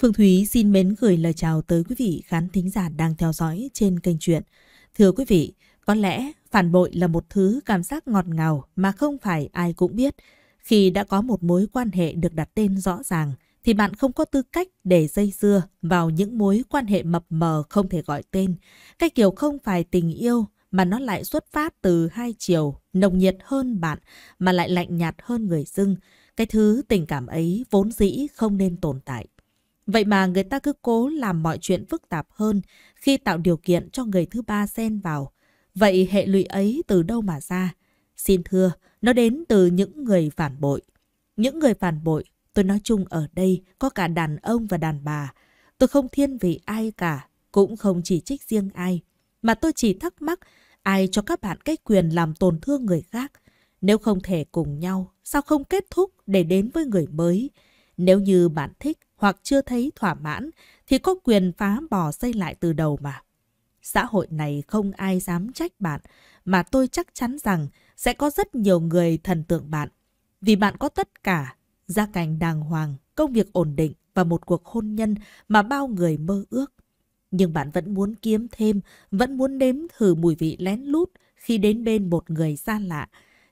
Phương Thúy xin mến gửi lời chào tới quý vị khán thính giả đang theo dõi trên kênh truyện. Thưa quý vị, có lẽ phản bội là một thứ cảm giác ngọt ngào mà không phải ai cũng biết. Khi đã có một mối quan hệ được đặt tên rõ ràng, thì bạn không có tư cách để dây dưa vào những mối quan hệ mập mờ không thể gọi tên. Cái kiểu không phải tình yêu mà nó lại xuất phát từ hai chiều, nồng nhiệt hơn bạn mà lại lạnh nhạt hơn người dưng. Cái thứ tình cảm ấy vốn dĩ không nên tồn tại. Vậy mà người ta cứ cố làm mọi chuyện phức tạp hơn khi tạo điều kiện cho người thứ ba xen vào. Vậy hệ lụy ấy từ đâu mà ra? Xin thưa, nó đến từ những người phản bội. Những người phản bội, tôi nói chung ở đây có cả đàn ông và đàn bà. Tôi không thiên vị ai cả, cũng không chỉ trích riêng ai. Mà tôi chỉ thắc mắc ai cho các bạn cái quyền làm tổn thương người khác. Nếu không thể cùng nhau, sao không kết thúc để đến với người mới? Nếu như bạn thích, hoặc chưa thấy thỏa mãn thì có quyền phá bỏ xây lại từ đầu mà. Xã hội này không ai dám trách bạn, mà tôi chắc chắn rằng sẽ có rất nhiều người thần tượng bạn. Vì bạn có tất cả, gia cảnh đàng hoàng, công việc ổn định và một cuộc hôn nhân mà bao người mơ ước. Nhưng bạn vẫn muốn kiếm thêm, vẫn muốn nếm thử mùi vị lén lút khi đến bên một người xa lạ.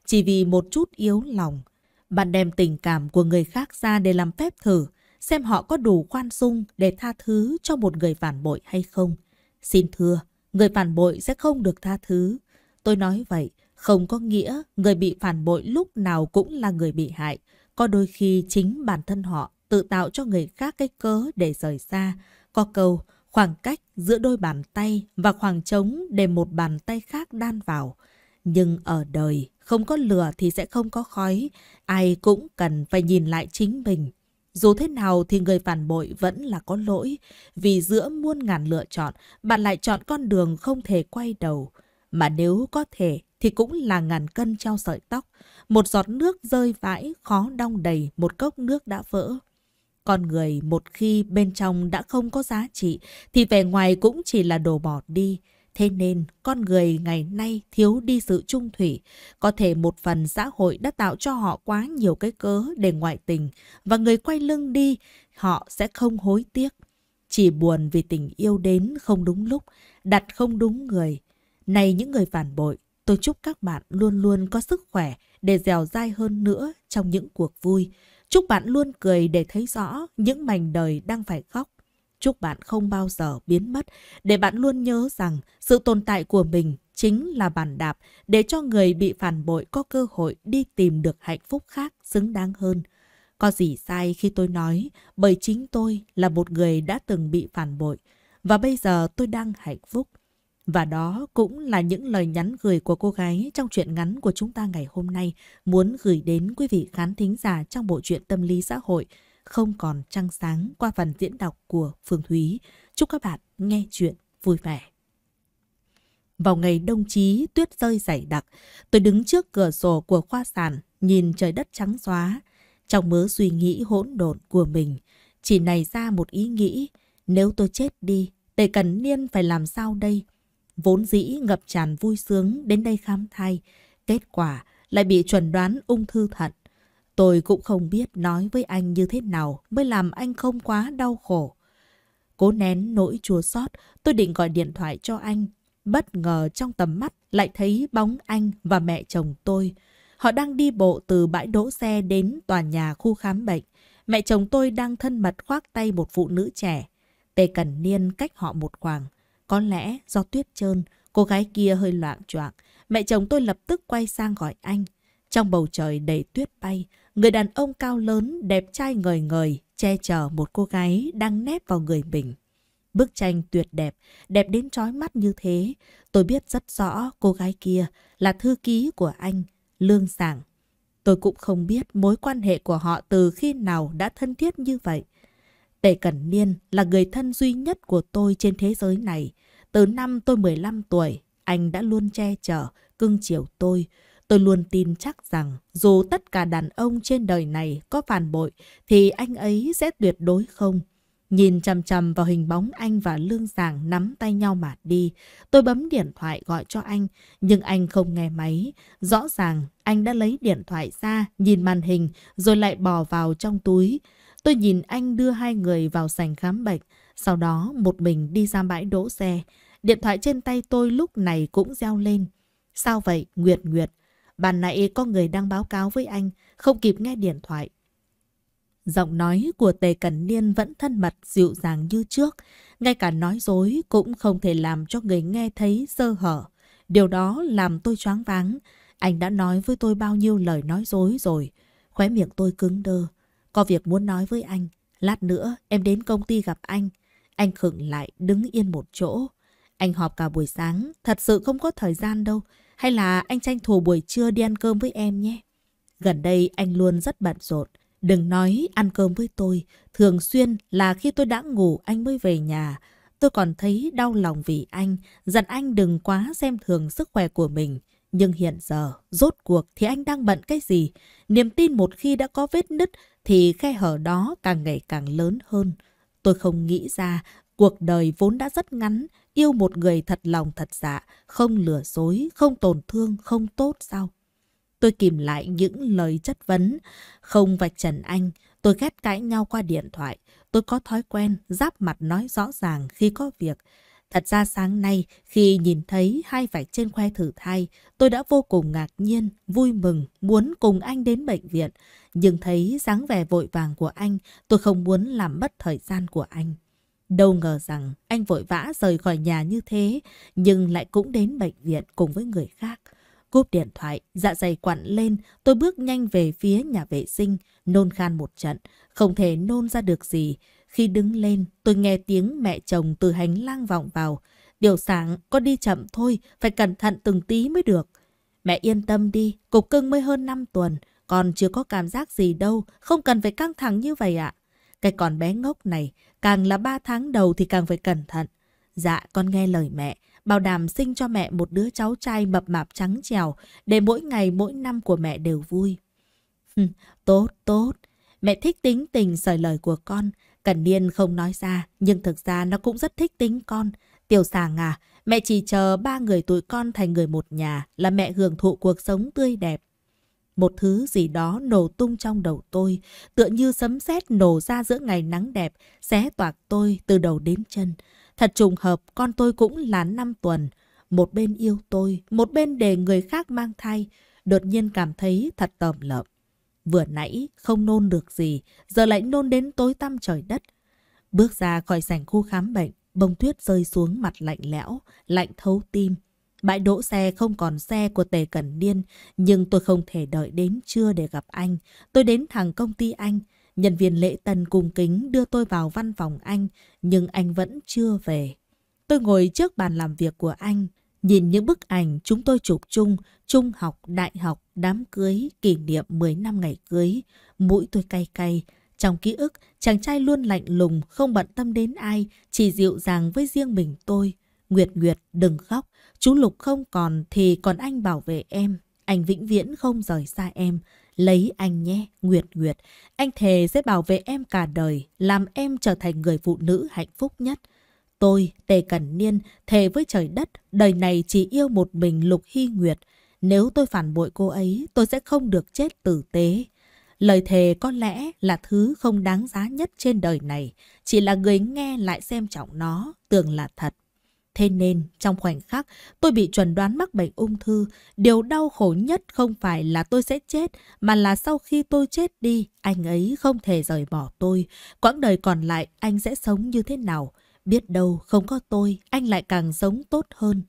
Chỉ vì một chút yếu lòng, bạn đem tình cảm của người khác ra để làm phép thử, xem họ có đủ khoan dung để tha thứ cho một người phản bội hay không. Xin thưa, người phản bội sẽ không được tha thứ. Tôi nói vậy, không có nghĩa người bị phản bội lúc nào cũng là người bị hại. Có đôi khi chính bản thân họ tự tạo cho người khác cái cớ để rời xa. Có câu, khoảng cách giữa đôi bàn tay và khoảng trống để một bàn tay khác đan vào. Nhưng ở đời, không có lửa thì sẽ không có khói. Ai cũng cần phải nhìn lại chính mình. Dù thế nào thì người phản bội vẫn là có lỗi, vì giữa muôn ngàn lựa chọn, bạn lại chọn con đường không thể quay đầu. Mà nếu có thể thì cũng là ngàn cân treo sợi tóc, một giọt nước rơi vãi khó đong đầy một cốc nước đã vỡ. Con người một khi bên trong đã không có giá trị thì vẻ ngoài cũng chỉ là đồ bỏ đi. Thế nên, con người ngày nay thiếu đi sự trung thủy. Có thể một phần xã hội đã tạo cho họ quá nhiều cái cớ để ngoại tình, và người quay lưng đi, họ sẽ không hối tiếc. Chỉ buồn vì tình yêu đến không đúng lúc, đặt không đúng người. Này những người phản bội, tôi chúc các bạn luôn luôn có sức khỏe để dẻo dai hơn nữa trong những cuộc vui. Chúc bạn luôn cười để thấy rõ những mảnh đời đang phải khóc. Chúc bạn không bao giờ biến mất, để bạn luôn nhớ rằng sự tồn tại của mình chính là bàn đạp để cho người bị phản bội có cơ hội đi tìm được hạnh phúc khác xứng đáng hơn. Có gì sai khi tôi nói, bởi chính tôi là một người đã từng bị phản bội, và bây giờ tôi đang hạnh phúc. Và đó cũng là những lời nhắn gửi của cô gái trong truyện ngắn của chúng ta ngày hôm nay muốn gửi đến quý vị khán thính giả trong bộ truyện tâm lý xã hội không còn trăng sáng qua phần diễn đọc của Phương Thúy. Chúc các bạn nghe chuyện vui vẻ. Vào ngày đông chí, tuyết rơi dày đặc. Tôi đứng trước cửa sổ của khoa sản, nhìn trời đất trắng xóa. Trong mớ suy nghĩ hỗn độn của mình, chỉ nảy ra một ý nghĩ. Nếu tôi chết đi, tề cần niên phải làm sao đây? Vốn dĩ ngập tràn vui sướng đến đây khám thai. Kết quả lại bị chuẩn đoán ung thư thận. Tôi cũng không biết nói với anh như thế nào mới làm anh không quá đau khổ. Cố nén nỗi chua xót, tôi định gọi điện thoại cho anh. Bất ngờ trong tầm mắt lại thấy bóng anh và mẹ chồng tôi. Họ đang đi bộ từ bãi đỗ xe đến tòa nhà khu khám bệnh. Mẹ chồng tôi đang thân mật khoác tay một phụ nữ trẻ. Tề Cẩn Niên cách họ một khoảng. Có lẽ do tuyết trơn, cô gái kia hơi loạn choạng. Mẹ chồng tôi lập tức quay sang gọi anh. Trong bầu trời đầy tuyết bay, Người đàn ông cao lớn, đẹp trai ngời ngời, che chở một cô gái đang nép vào người mình. Bức tranh tuyệt đẹp, đẹp đến trói mắt như thế. Tôi biết rất rõ cô gái kia là thư ký của anh, Lương Giảng. Tôi cũng không biết mối quan hệ của họ từ khi nào đã thân thiết như vậy. Tề Cẩn Niên là người thân duy nhất của tôi trên thế giới này. Từ năm tôi 15 tuổi, anh đã luôn che chở, cưng chiều tôi, Tôi luôn tin chắc rằng dù tất cả đàn ông trên đời này có phản bội thì anh ấy sẽ tuyệt đối không. Nhìn chằm chằm vào hình bóng anh và Lương Giàng nắm tay nhau mà đi. Tôi bấm điện thoại gọi cho anh, nhưng anh không nghe máy. Rõ ràng anh đã lấy điện thoại ra, nhìn màn hình rồi lại bỏ vào trong túi. Tôi nhìn anh đưa hai người vào sảnh khám bệnh, sau đó một mình đi ra bãi đỗ xe. Điện thoại trên tay tôi lúc này cũng reo lên. Sao vậy, Nguyệt Nguyệt? bàn nãy có người đang báo cáo với anh, không kịp nghe điện thoại. Giọng nói của Tề Cẩn Niên vẫn thân mật dịu dàng như trước, ngay cả nói dối cũng không thể làm cho người nghe thấy sơ hở. Điều đó làm tôi choáng váng. Anh đã nói với tôi bao nhiêu lời nói dối rồi. Khóe miệng tôi cứng đơ. Có việc muốn nói với anh. Lát nữa em đến công ty gặp anh. Anh khựng lại đứng yên một chỗ. Anh họp cả buổi sáng. Thật sự không có thời gian đâu. Hay là anh tranh thủ buổi trưa đi ăn cơm với em nhé. Gần đây anh luôn rất bận rộn. Đừng nói ăn cơm với tôi. Thường xuyên là khi tôi đã ngủ anh mới về nhà. Tôi còn thấy đau lòng vì anh. Dặn anh đừng quá xem thường sức khỏe của mình. Nhưng hiện giờ, rốt cuộc thì anh đang bận cái gì? Niềm tin một khi đã có vết nứt thì khe hở đó càng ngày càng lớn hơn. Tôi không nghĩ ra cuộc đời vốn đã rất ngắn, yêu một người thật lòng thật dạ, không lừa dối, không tổn thương, không tốt sao? Tôi kìm lại những lời chất vấn, không vạch trần anh, tôi ghét cãi nhau qua điện thoại, tôi có thói quen giáp mặt nói rõ ràng khi có việc. Thật ra sáng nay, khi nhìn thấy hai vạch trên khoe thử thai, tôi đã vô cùng ngạc nhiên, vui mừng, muốn cùng anh đến bệnh viện. Nhưng thấy dáng vẻ vội vàng của anh, tôi không muốn làm mất thời gian của anh. Đâu ngờ rằng anh vội vã rời khỏi nhà như thế, nhưng lại cũng đến bệnh viện cùng với người khác. Cúp điện thoại, dạ dày quặn lên, tôi bước nhanh về phía nhà vệ sinh, nôn khan một trận, không thể nôn ra được gì. Khi đứng lên, tôi nghe tiếng mẹ chồng từ hành lang vọng vào. Điều sáng, con đi chậm thôi, phải cẩn thận từng tí mới được. Mẹ yên tâm đi, cục cưng mới hơn 5 tuần, còn chưa có cảm giác gì đâu, không cần phải căng thẳng như vậy ạ. À. Cái con bé ngốc này, Càng là 3 tháng đầu thì càng phải cẩn thận. Dạ, con nghe lời mẹ, bảo đảm sinh cho mẹ một đứa cháu trai mập mạp trắng trèo, để mỗi ngày mỗi năm của mẹ đều vui. tốt, tốt. Mẹ thích tính tình sởi lời của con. cẩn Niên không nói ra, nhưng thực ra nó cũng rất thích tính con. Tiểu sàng à, mẹ chỉ chờ ba người tụi con thành người một nhà là mẹ hưởng thụ cuộc sống tươi đẹp. Một thứ gì đó nổ tung trong đầu tôi, tựa như sấm sét nổ ra giữa ngày nắng đẹp, xé toạc tôi từ đầu đến chân. Thật trùng hợp, con tôi cũng là năm tuần. Một bên yêu tôi, một bên để người khác mang thai. Đột nhiên cảm thấy thật tởm lợm. Vừa nãy không nôn được gì, giờ lại nôn đến tối tăm trời đất. Bước ra khỏi sảnh khu khám bệnh, bông tuyết rơi xuống mặt lạnh lẽo, lạnh thấu tim. Bãi đỗ xe không còn xe của Tề Cẩn Niên, nhưng tôi không thể đợi đến trưa để gặp anh. Tôi đến thẳng công ty anh, nhân viên lễ tân cung kính đưa tôi vào văn phòng anh, nhưng anh vẫn chưa về. Tôi ngồi trước bàn làm việc của anh, nhìn những bức ảnh chúng tôi chụp chung, trung học, đại học, đám cưới, kỷ niệm 10 năm ngày cưới. Mũi tôi cay cay. Trong ký ức, chàng trai luôn lạnh lùng, không bận tâm đến ai, chỉ dịu dàng với riêng mình tôi. Nguyệt Nguyệt đừng khóc, chú Lục không còn thì còn anh bảo vệ em. Anh vĩnh viễn không rời xa em. Lấy anh nhé, Nguyệt Nguyệt. Anh thề sẽ bảo vệ em cả đời, làm em trở thành người phụ nữ hạnh phúc nhất. Tôi, Tề Cẩn Niên, thề với trời đất, đời này chỉ yêu một mình Lục Hy Nguyệt. Nếu tôi phản bội cô ấy, tôi sẽ không được chết tử tế. Lời thề có lẽ là thứ không đáng giá nhất trên đời này, chỉ là người nghe lại xem trọng nó, tưởng là thật Thế nên, trong khoảnh khắc, tôi bị chuẩn đoán mắc bệnh ung thư. Điều đau khổ nhất không phải là tôi sẽ chết, mà là sau khi tôi chết đi, anh ấy không thể rời bỏ tôi. Quãng đời còn lại, anh sẽ sống như thế nào? Biết đâu không có tôi, anh lại càng sống tốt hơn.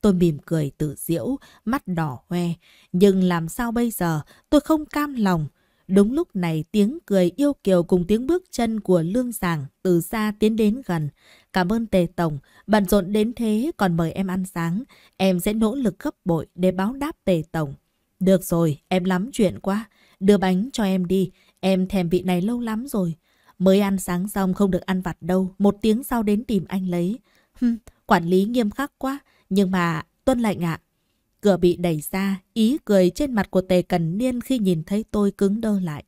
Tôi mỉm cười tự diễu, mắt đỏ hoe. Nhưng làm sao bây giờ, tôi không cam lòng. Đúng lúc này tiếng cười yêu kiều cùng tiếng bước chân của Lương Giảng từ xa tiến đến gần. Cảm ơn Tề Tổng, bận rộn đến thế còn mời em ăn sáng. Em sẽ nỗ lực gấp bội để báo đáp Tề Tổng. Được rồi, em lắm chuyện quá. Đưa bánh cho em đi, em thèm vị này lâu lắm rồi. Mới ăn sáng xong không được ăn vặt đâu, một tiếng sau đến tìm anh lấy. Hừm, quản lý nghiêm khắc quá, nhưng mà tuân lệnh ạ. Cửa bị đẩy ra, ý cười trên mặt của Tề Cần Niên khi nhìn thấy tôi cứng đơ lại.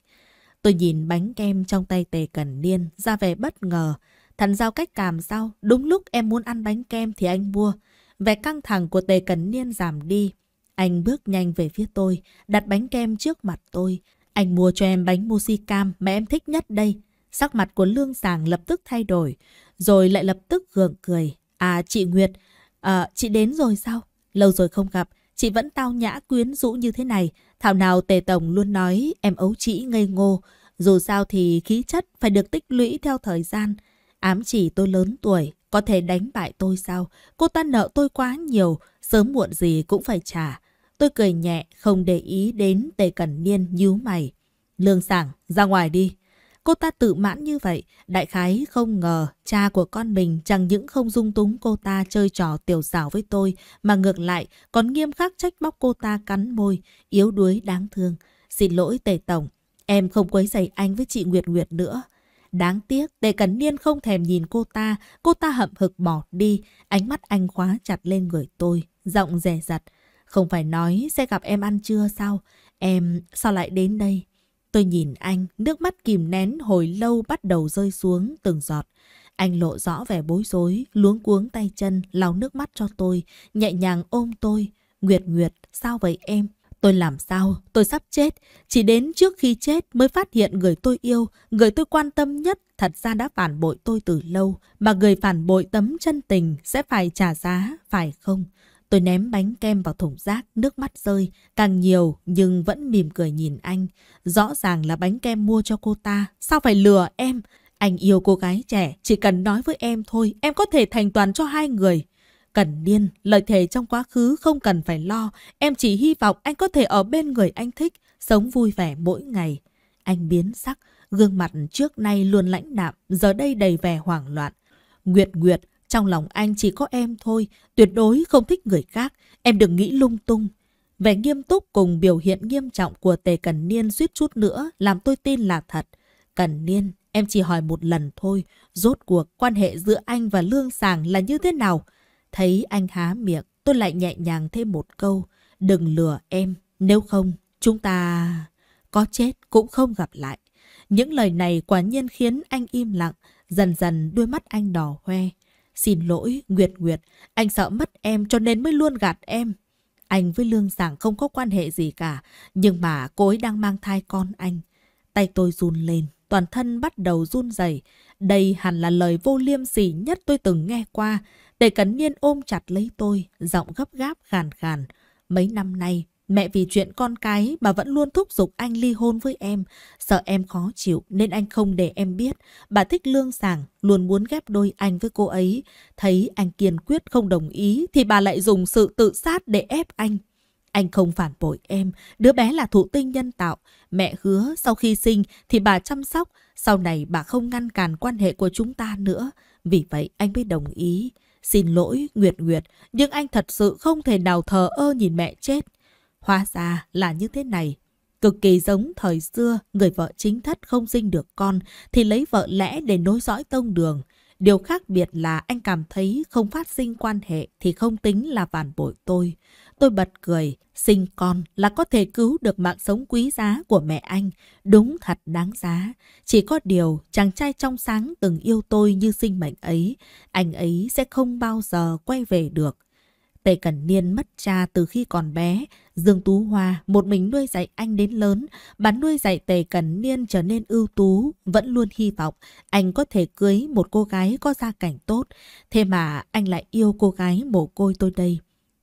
Tôi nhìn bánh kem trong tay Tề Cần Niên ra vẻ bất ngờ thành giao cách cảm sau, đúng lúc em muốn ăn bánh kem thì anh mua. Vẻ căng thẳng của Tề Cẩn Niên giảm đi. Anh bước nhanh về phía tôi, đặt bánh kem trước mặt tôi. Anh mua cho em bánh musi cam mà em thích nhất đây. Sắc mặt của Lương Sàng lập tức thay đổi, rồi lại lập tức gượng cười. À chị Nguyệt, à, chị đến rồi sao? Lâu rồi không gặp, chị vẫn tao nhã quyến rũ như thế này. Thảo nào Tề Tổng luôn nói em ấu trĩ ngây ngô. Dù sao thì khí chất phải được tích lũy theo thời gian. Ám chỉ tôi lớn tuổi, có thể đánh bại tôi sao? Cô ta nợ tôi quá nhiều, sớm muộn gì cũng phải trả. Tôi cười nhẹ, không để ý đến Tề Cẩn Niên nhíu mày. Lương sảng, ra ngoài đi. Cô ta tự mãn như vậy, đại khái không ngờ cha của con mình chẳng những không dung túng cô ta chơi trò tiểu xảo với tôi, mà ngược lại còn nghiêm khắc trách móc cô ta cắn môi, yếu đuối đáng thương. Xin lỗi Tề Tổng, em không quấy rầy anh với chị Nguyệt Nguyệt nữa. Đáng tiếc, Tề Cẩn Niên không thèm nhìn cô ta, cô ta hậm hực bỏ đi, ánh mắt anh khóa chặt lên người tôi, giọng rẻ rặt. Không phải nói sẽ gặp em ăn trưa sao? Em sao lại đến đây? Tôi nhìn anh, nước mắt kìm nén hồi lâu bắt đầu rơi xuống từng giọt. Anh lộ rõ vẻ bối rối, luống cuống tay chân, lau nước mắt cho tôi, nhẹ nhàng ôm tôi. Nguyệt Nguyệt, sao vậy em? Tôi làm sao? Tôi sắp chết. Chỉ đến trước khi chết mới phát hiện người tôi yêu, người tôi quan tâm nhất thật ra đã phản bội tôi từ lâu. Mà người phản bội tấm chân tình sẽ phải trả giá, phải không? Tôi ném bánh kem vào thùng rác, nước mắt rơi, càng nhiều nhưng vẫn mỉm cười nhìn anh. Rõ ràng là bánh kem mua cho cô ta, sao phải lừa em? Anh yêu cô gái trẻ, chỉ cần nói với em thôi, em có thể thành toàn cho hai người. Cần Niên, lời thề trong quá khứ không cần phải lo. Em chỉ hy vọng anh có thể ở bên người anh thích, sống vui vẻ mỗi ngày. Anh biến sắc, gương mặt trước nay luôn lãnh đạm, giờ đây đầy vẻ hoảng loạn. Nguyệt Nguyệt, trong lòng anh chỉ có em thôi, tuyệt đối không thích người khác. Em đừng nghĩ lung tung. Vẻ nghiêm túc cùng biểu hiện nghiêm trọng của Tề Cần Niên suýt chút nữa làm tôi tin là thật. Cần Niên, em chỉ hỏi một lần thôi, rốt cuộc quan hệ giữa anh và Lương Sàng là như thế nào? Thấy anh há miệng, tôi lại nhẹ nhàng thêm một câu. Đừng lừa em, nếu không, chúng ta... Có chết cũng không gặp lại. Những lời này quả nhiên khiến anh im lặng, dần dần đôi mắt anh đỏ hoe. Xin lỗi, Nguyệt Nguyệt, anh sợ mất em cho nên mới luôn gạt em. Anh với Lương Giảng không có quan hệ gì cả, nhưng mà cô ấy đang mang thai con anh. Tay tôi run lên, toàn thân bắt đầu run rẩy. Đây hẳn là lời vô liêm sỉ nhất tôi từng nghe qua, Tề cẩn Niên ôm chặt lấy tôi, giọng gấp gáp khàn khàn. Mấy năm nay, mẹ vì chuyện con cái mà vẫn luôn thúc giục anh ly hôn với em. Sợ em khó chịu nên anh không để em biết. Bà thích lương sàng luôn muốn ghép đôi anh với cô ấy. Thấy anh kiên quyết không đồng ý thì bà lại dùng sự tự sát để ép anh. Anh không phản bội em, đứa bé là thụ tinh nhân tạo. Mẹ hứa sau khi sinh thì bà chăm sóc, sau này bà không ngăn cản quan hệ của chúng ta nữa. Vì vậy anh mới đồng ý. Xin lỗi, Nguyệt Nguyệt, nhưng anh thật sự không thể nào thờ ơ nhìn mẹ chết. Hóa ra là như thế này. Cực kỳ giống thời xưa, người vợ chính thất không sinh được con thì lấy vợ lẽ để nối dõi tông đường. Điều khác biệt là anh cảm thấy không phát sinh quan hệ thì không tính là phản bội tôi. Tôi bật cười, sinh con là có thể cứu được mạng sống quý giá của mẹ anh, đúng thật đáng giá. Chỉ có điều, chàng trai trong sáng từng yêu tôi như sinh mệnh ấy, anh ấy sẽ không bao giờ quay về được. Tề Cẩn Niên mất cha từ khi còn bé, Dương Tú Hoa một mình nuôi dạy anh đến lớn, bán nuôi dạy Tề Cẩn Niên trở nên ưu tú, vẫn luôn hy vọng anh có thể cưới một cô gái có gia cảnh tốt, thế mà anh lại yêu cô gái mồ côi tôi đây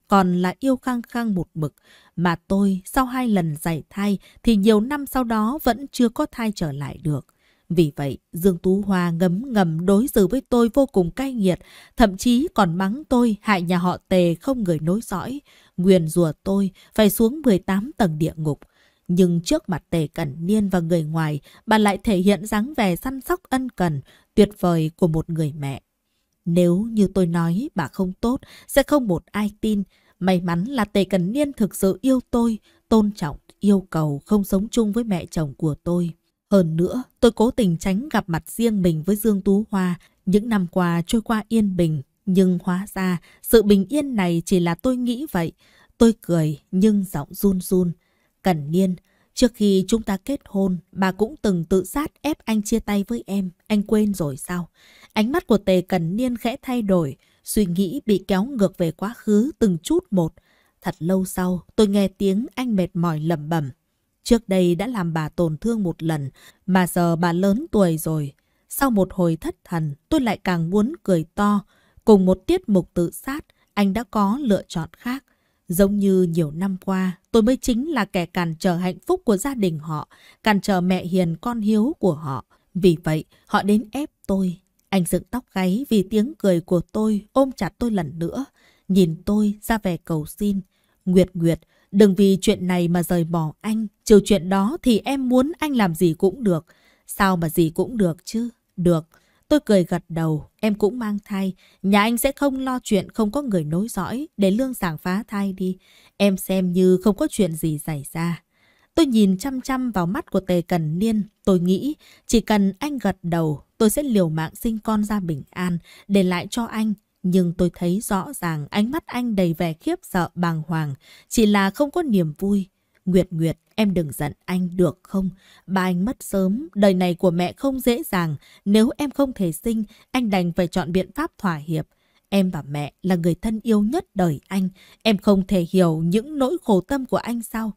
còn là yêu khăng khăng một mực. Mà tôi, sau hai lần giải thai, thì nhiều năm sau đó vẫn chưa có thai trở lại được. Vì vậy, Dương Tú Hoa ngấm ngầm đối xử với tôi vô cùng cay nghiệt, thậm chí còn mắng tôi hại nhà họ tề không người nối dõi, nguyền rùa tôi phải xuống 18 tầng địa ngục. Nhưng trước mặt tề cẩn niên và người ngoài, bà lại thể hiện dáng vẻ săn sóc ân cần, tuyệt vời của một người mẹ. Nếu như tôi nói bà không tốt, sẽ không một ai tin. May mắn là Tề Cần Niên thực sự yêu tôi, tôn trọng, yêu cầu không sống chung với mẹ chồng của tôi. Hơn nữa, tôi cố tình tránh gặp mặt riêng mình với Dương Tú Hoa. Những năm qua trôi qua yên bình, nhưng hóa ra sự bình yên này chỉ là tôi nghĩ vậy. Tôi cười nhưng giọng run run. Cần Niên, trước khi chúng ta kết hôn, bà cũng từng tự sát ép anh chia tay với em. Anh quên rồi sao? Ánh mắt của Tề Cần Niên khẽ thay đổi, suy nghĩ bị kéo ngược về quá khứ từng chút một. Thật lâu sau, tôi nghe tiếng anh mệt mỏi lẩm bẩm. Trước đây đã làm bà tổn thương một lần, mà giờ bà lớn tuổi rồi. Sau một hồi thất thần, tôi lại càng muốn cười to. Cùng một tiết mục tự sát, anh đã có lựa chọn khác. Giống như nhiều năm qua, tôi mới chính là kẻ cản trở hạnh phúc của gia đình họ, cản trở mẹ hiền con hiếu của họ. Vì vậy, họ đến ép tôi, anh dựng tóc gáy vì tiếng cười của tôi ôm chặt tôi lần nữa. Nhìn tôi ra vẻ cầu xin. Nguyệt Nguyệt, đừng vì chuyện này mà rời bỏ anh. Trừ chuyện đó thì em muốn anh làm gì cũng được. Sao mà gì cũng được chứ? Được. Tôi cười gật đầu, em cũng mang thai. Nhà anh sẽ không lo chuyện không có người nối dõi để lương sảng phá thai đi. Em xem như không có chuyện gì xảy ra. Tôi nhìn chăm chăm vào mắt của Tề Cần Niên, tôi nghĩ chỉ cần anh gật đầu, tôi sẽ liều mạng sinh con ra bình an, để lại cho anh. Nhưng tôi thấy rõ ràng ánh mắt anh đầy vẻ khiếp sợ bàng hoàng, chỉ là không có niềm vui. Nguyệt Nguyệt, em đừng giận anh được không? Ba anh mất sớm, đời này của mẹ không dễ dàng. Nếu em không thể sinh, anh đành phải chọn biện pháp thỏa hiệp. Em và mẹ là người thân yêu nhất đời anh. Em không thể hiểu những nỗi khổ tâm của anh sao?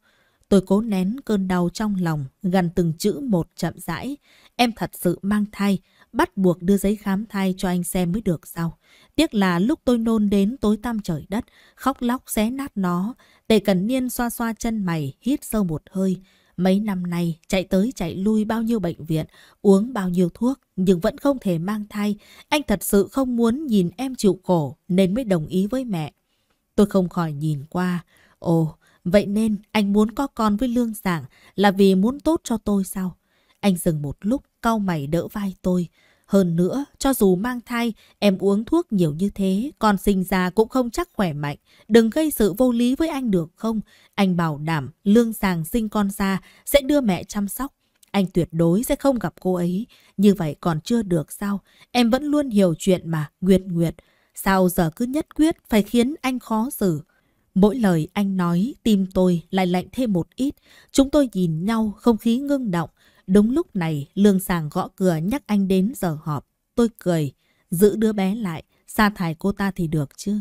Tôi cố nén cơn đau trong lòng, gần từng chữ một chậm rãi. Em thật sự mang thai, bắt buộc đưa giấy khám thai cho anh xem mới được sao. Tiếc là lúc tôi nôn đến tối tăm trời đất, khóc lóc xé nát nó. Tề Cẩn Niên xoa xoa chân mày, hít sâu một hơi. Mấy năm nay, chạy tới chạy lui bao nhiêu bệnh viện, uống bao nhiêu thuốc, nhưng vẫn không thể mang thai. Anh thật sự không muốn nhìn em chịu khổ, nên mới đồng ý với mẹ. Tôi không khỏi nhìn qua. Ồ, Vậy nên anh muốn có con với Lương Giảng là vì muốn tốt cho tôi sao? Anh dừng một lúc, cau mày đỡ vai tôi. Hơn nữa, cho dù mang thai, em uống thuốc nhiều như thế, con sinh ra cũng không chắc khỏe mạnh. Đừng gây sự vô lý với anh được không? Anh bảo đảm Lương sàng sinh con ra sẽ đưa mẹ chăm sóc. Anh tuyệt đối sẽ không gặp cô ấy. Như vậy còn chưa được sao? Em vẫn luôn hiểu chuyện mà, Nguyệt Nguyệt. Sao giờ cứ nhất quyết phải khiến anh khó xử? Mỗi lời anh nói, tim tôi lại lạnh thêm một ít. Chúng tôi nhìn nhau, không khí ngưng động. Đúng lúc này, Lương Sàng gõ cửa nhắc anh đến giờ họp. Tôi cười, giữ đứa bé lại, sa thải cô ta thì được chứ.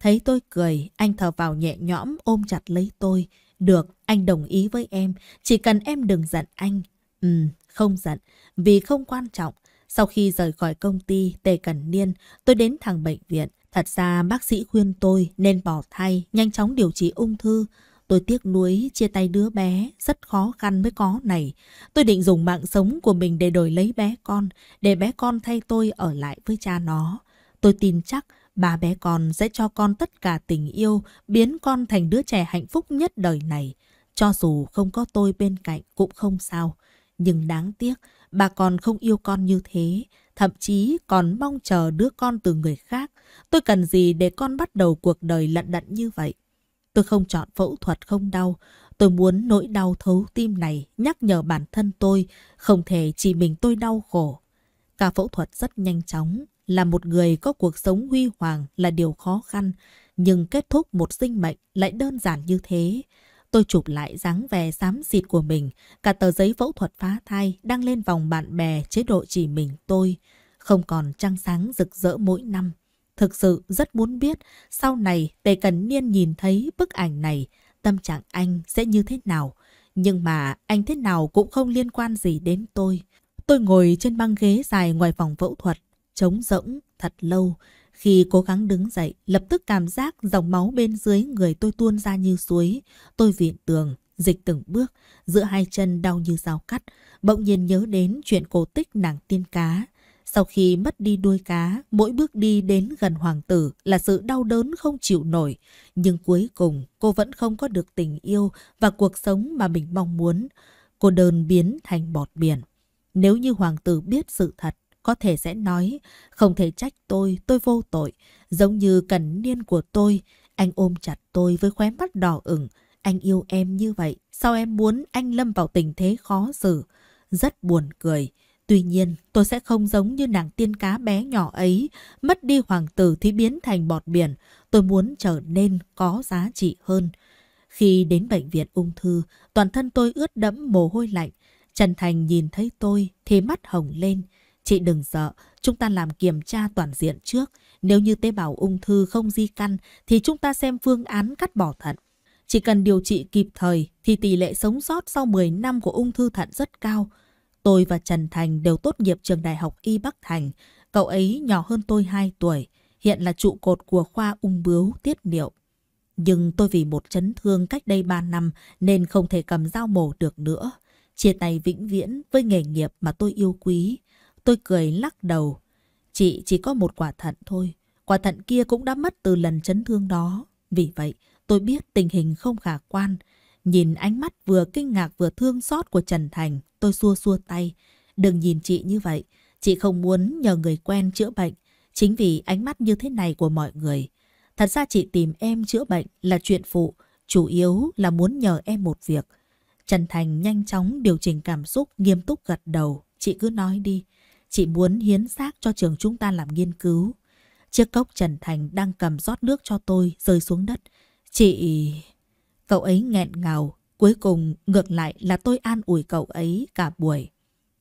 Thấy tôi cười, anh thở vào nhẹ nhõm ôm chặt lấy tôi. Được, anh đồng ý với em, chỉ cần em đừng giận anh. Ừ, không giận, vì không quan trọng. Sau khi rời khỏi công ty Tề Cẩn Niên, tôi đến thẳng bệnh viện. Thật ra bác sĩ khuyên tôi nên bỏ thai, nhanh chóng điều trị ung thư. Tôi tiếc nuối chia tay đứa bé, rất khó khăn mới có này. Tôi định dùng mạng sống của mình để đổi lấy bé con, để bé con thay tôi ở lại với cha nó. Tôi tin chắc bà bé con sẽ cho con tất cả tình yêu, biến con thành đứa trẻ hạnh phúc nhất đời này. Cho dù không có tôi bên cạnh cũng không sao. Nhưng đáng tiếc, bà còn không yêu con như thế thậm chí còn mong chờ đứa con từ người khác. Tôi cần gì để con bắt đầu cuộc đời lận đận như vậy? Tôi không chọn phẫu thuật không đau. Tôi muốn nỗi đau thấu tim này nhắc nhở bản thân tôi, không thể chỉ mình tôi đau khổ. Ca phẫu thuật rất nhanh chóng, là một người có cuộc sống huy hoàng là điều khó khăn, nhưng kết thúc một sinh mệnh lại đơn giản như thế. Tôi chụp lại dáng vẻ xám xịt của mình, cả tờ giấy phẫu thuật phá thai đăng lên vòng bạn bè chế độ chỉ mình tôi, không còn trăng sáng rực rỡ mỗi năm. Thực sự rất muốn biết sau này Tề Cần Niên nhìn thấy bức ảnh này, tâm trạng anh sẽ như thế nào. Nhưng mà anh thế nào cũng không liên quan gì đến tôi. Tôi ngồi trên băng ghế dài ngoài phòng phẫu thuật, trống rỗng thật lâu, khi cố gắng đứng dậy, lập tức cảm giác dòng máu bên dưới người tôi tuôn ra như suối. Tôi viện tường, dịch từng bước, giữa hai chân đau như dao cắt. Bỗng nhiên nhớ đến chuyện cổ tích nàng tiên cá. Sau khi mất đi đuôi cá, mỗi bước đi đến gần hoàng tử là sự đau đớn không chịu nổi. Nhưng cuối cùng, cô vẫn không có được tình yêu và cuộc sống mà mình mong muốn. Cô đơn biến thành bọt biển. Nếu như hoàng tử biết sự thật, có thể sẽ nói, không thể trách tôi, tôi vô tội, giống như cần niên của tôi. Anh ôm chặt tôi với khóe mắt đỏ ửng, anh yêu em như vậy, sao em muốn anh lâm vào tình thế khó xử? Rất buồn cười. Tuy nhiên, tôi sẽ không giống như nàng tiên cá bé nhỏ ấy, mất đi hoàng tử thì biến thành bọt biển. Tôi muốn trở nên có giá trị hơn. Khi đến bệnh viện ung thư, toàn thân tôi ướt đẫm mồ hôi lạnh. Trần Thành nhìn thấy tôi thì mắt hồng lên. Chị đừng sợ, chúng ta làm kiểm tra toàn diện trước. Nếu như tế bào ung thư không di căn thì chúng ta xem phương án cắt bỏ thận. Chỉ cần điều trị kịp thời thì tỷ lệ sống sót sau 10 năm của ung thư thận rất cao. Tôi và Trần Thành đều tốt nghiệp trường Đại học Y Bắc Thành. Cậu ấy nhỏ hơn tôi 2 tuổi, hiện là trụ cột của khoa ung bướu tiết niệu. Nhưng tôi vì một chấn thương cách đây 3 năm nên không thể cầm dao mổ được nữa. Chia tay vĩnh viễn với nghề nghiệp mà tôi yêu quý. Tôi cười lắc đầu. Chị chỉ có một quả thận thôi. Quả thận kia cũng đã mất từ lần chấn thương đó. Vì vậy, tôi biết tình hình không khả quan. Nhìn ánh mắt vừa kinh ngạc vừa thương xót của Trần Thành, tôi xua xua tay. Đừng nhìn chị như vậy. Chị không muốn nhờ người quen chữa bệnh. Chính vì ánh mắt như thế này của mọi người. Thật ra chị tìm em chữa bệnh là chuyện phụ. Chủ yếu là muốn nhờ em một việc. Trần Thành nhanh chóng điều chỉnh cảm xúc, nghiêm túc gật đầu. Chị cứ nói đi. Chị muốn hiến xác cho trường chúng ta làm nghiên cứu. Chiếc cốc Trần Thành đang cầm rót nước cho tôi rơi xuống đất. Chị... Cậu ấy nghẹn ngào. Cuối cùng ngược lại là tôi an ủi cậu ấy cả buổi.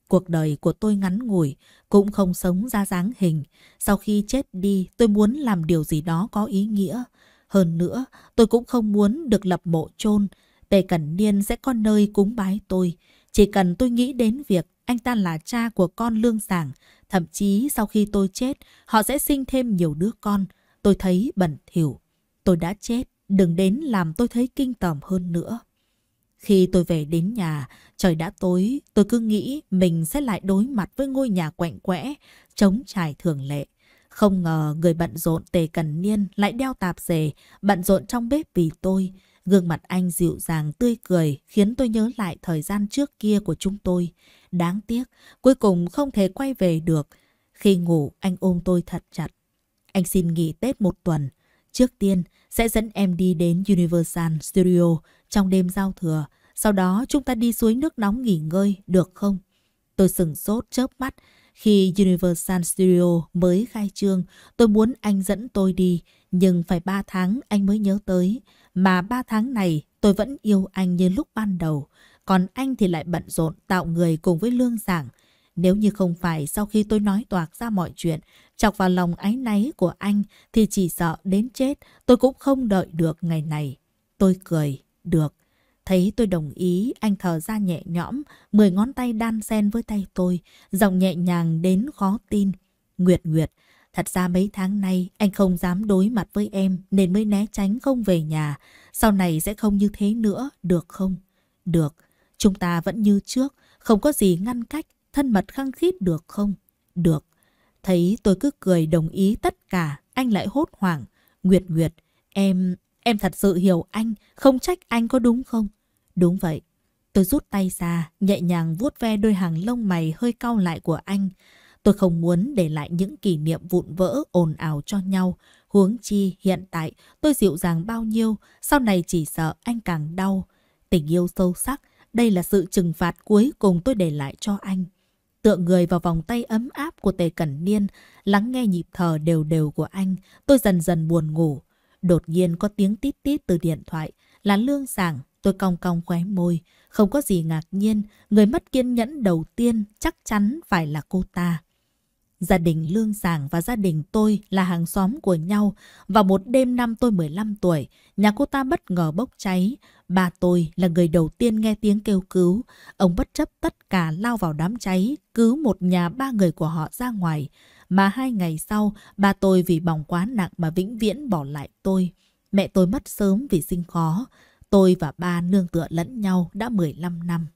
Cuộc đời của tôi ngắn ngủi, cũng không sống ra dáng hình. Sau khi chết đi, tôi muốn làm điều gì đó có ý nghĩa. Hơn nữa, tôi cũng không muốn được lập mộ chôn Tề Cẩn Niên sẽ có nơi cúng bái tôi. Chỉ cần tôi nghĩ đến việc anh ta là cha của con Lương sàng. Thậm chí sau khi tôi chết, họ sẽ sinh thêm nhiều đứa con. Tôi thấy bẩn thỉu. Tôi đã chết, đừng đến làm tôi thấy kinh tởm hơn nữa. Khi tôi về đến nhà, trời đã tối, tôi cứ nghĩ mình sẽ lại đối mặt với ngôi nhà quạnh quẽ, trống trải thường lệ. Không ngờ người bận rộn tề cần niên lại đeo tạp dề, bận rộn trong bếp vì tôi. Gương mặt anh dịu dàng tươi cười khiến tôi nhớ lại thời gian trước kia của chúng tôi. Đáng tiếc, cuối cùng không thể quay về được. Khi ngủ, anh ôm tôi thật chặt. Anh xin nghỉ Tết một tuần. Trước tiên, sẽ dẫn em đi đến Universal Studio trong đêm giao thừa. Sau đó chúng ta đi suối nước nóng nghỉ ngơi, được không? Tôi sừng sốt chớp mắt. Khi Universal Studio mới khai trương, tôi muốn anh dẫn tôi đi, nhưng phải 3 tháng anh mới nhớ tới mà ba tháng này tôi vẫn yêu anh như lúc ban đầu, còn anh thì lại bận rộn tạo người cùng với lương giảng. Nếu như không phải sau khi tôi nói toạc ra mọi chuyện, chọc vào lòng áy náy của anh thì chỉ sợ đến chết tôi cũng không đợi được ngày này. Tôi cười, được. Thấy tôi đồng ý, anh thở ra nhẹ nhõm, mười ngón tay đan xen với tay tôi, giọng nhẹ nhàng đến khó tin. Nguyệt Nguyệt, Thật ra mấy tháng nay anh không dám đối mặt với em nên mới né tránh không về nhà. Sau này sẽ không như thế nữa, được không? Được, chúng ta vẫn như trước, không có gì ngăn cách, thân mật khăng khít được không? Được. Thấy tôi cứ cười đồng ý tất cả, anh lại hốt hoảng. Nguyệt Nguyệt, em... em thật sự hiểu anh, không trách anh có đúng không? Đúng vậy. Tôi rút tay ra, nhẹ nhàng vuốt ve đôi hàng lông mày hơi cau lại của anh. Tôi không muốn để lại những kỷ niệm vụn vỡ ồn ào cho nhau. Huống chi hiện tại tôi dịu dàng bao nhiêu, sau này chỉ sợ anh càng đau. Tình yêu sâu sắc, đây là sự trừng phạt cuối cùng tôi để lại cho anh. Tựa người vào vòng tay ấm áp của Tề Cẩn Niên, lắng nghe nhịp thở đều đều của anh, tôi dần dần buồn ngủ. Đột nhiên có tiếng tít tít từ điện thoại, là lương sảng, tôi cong cong khóe môi. Không có gì ngạc nhiên, người mất kiên nhẫn đầu tiên chắc chắn phải là cô ta. Gia đình Lương Giảng và gia đình tôi là hàng xóm của nhau. Vào một đêm năm tôi 15 tuổi, nhà cô ta bất ngờ bốc cháy. Bà tôi là người đầu tiên nghe tiếng kêu cứu. Ông bất chấp tất cả lao vào đám cháy, cứu một nhà ba người của họ ra ngoài. Mà hai ngày sau, bà tôi vì bỏng quá nặng mà vĩnh viễn bỏ lại tôi. Mẹ tôi mất sớm vì sinh khó. Tôi và ba nương tựa lẫn nhau đã 15 năm.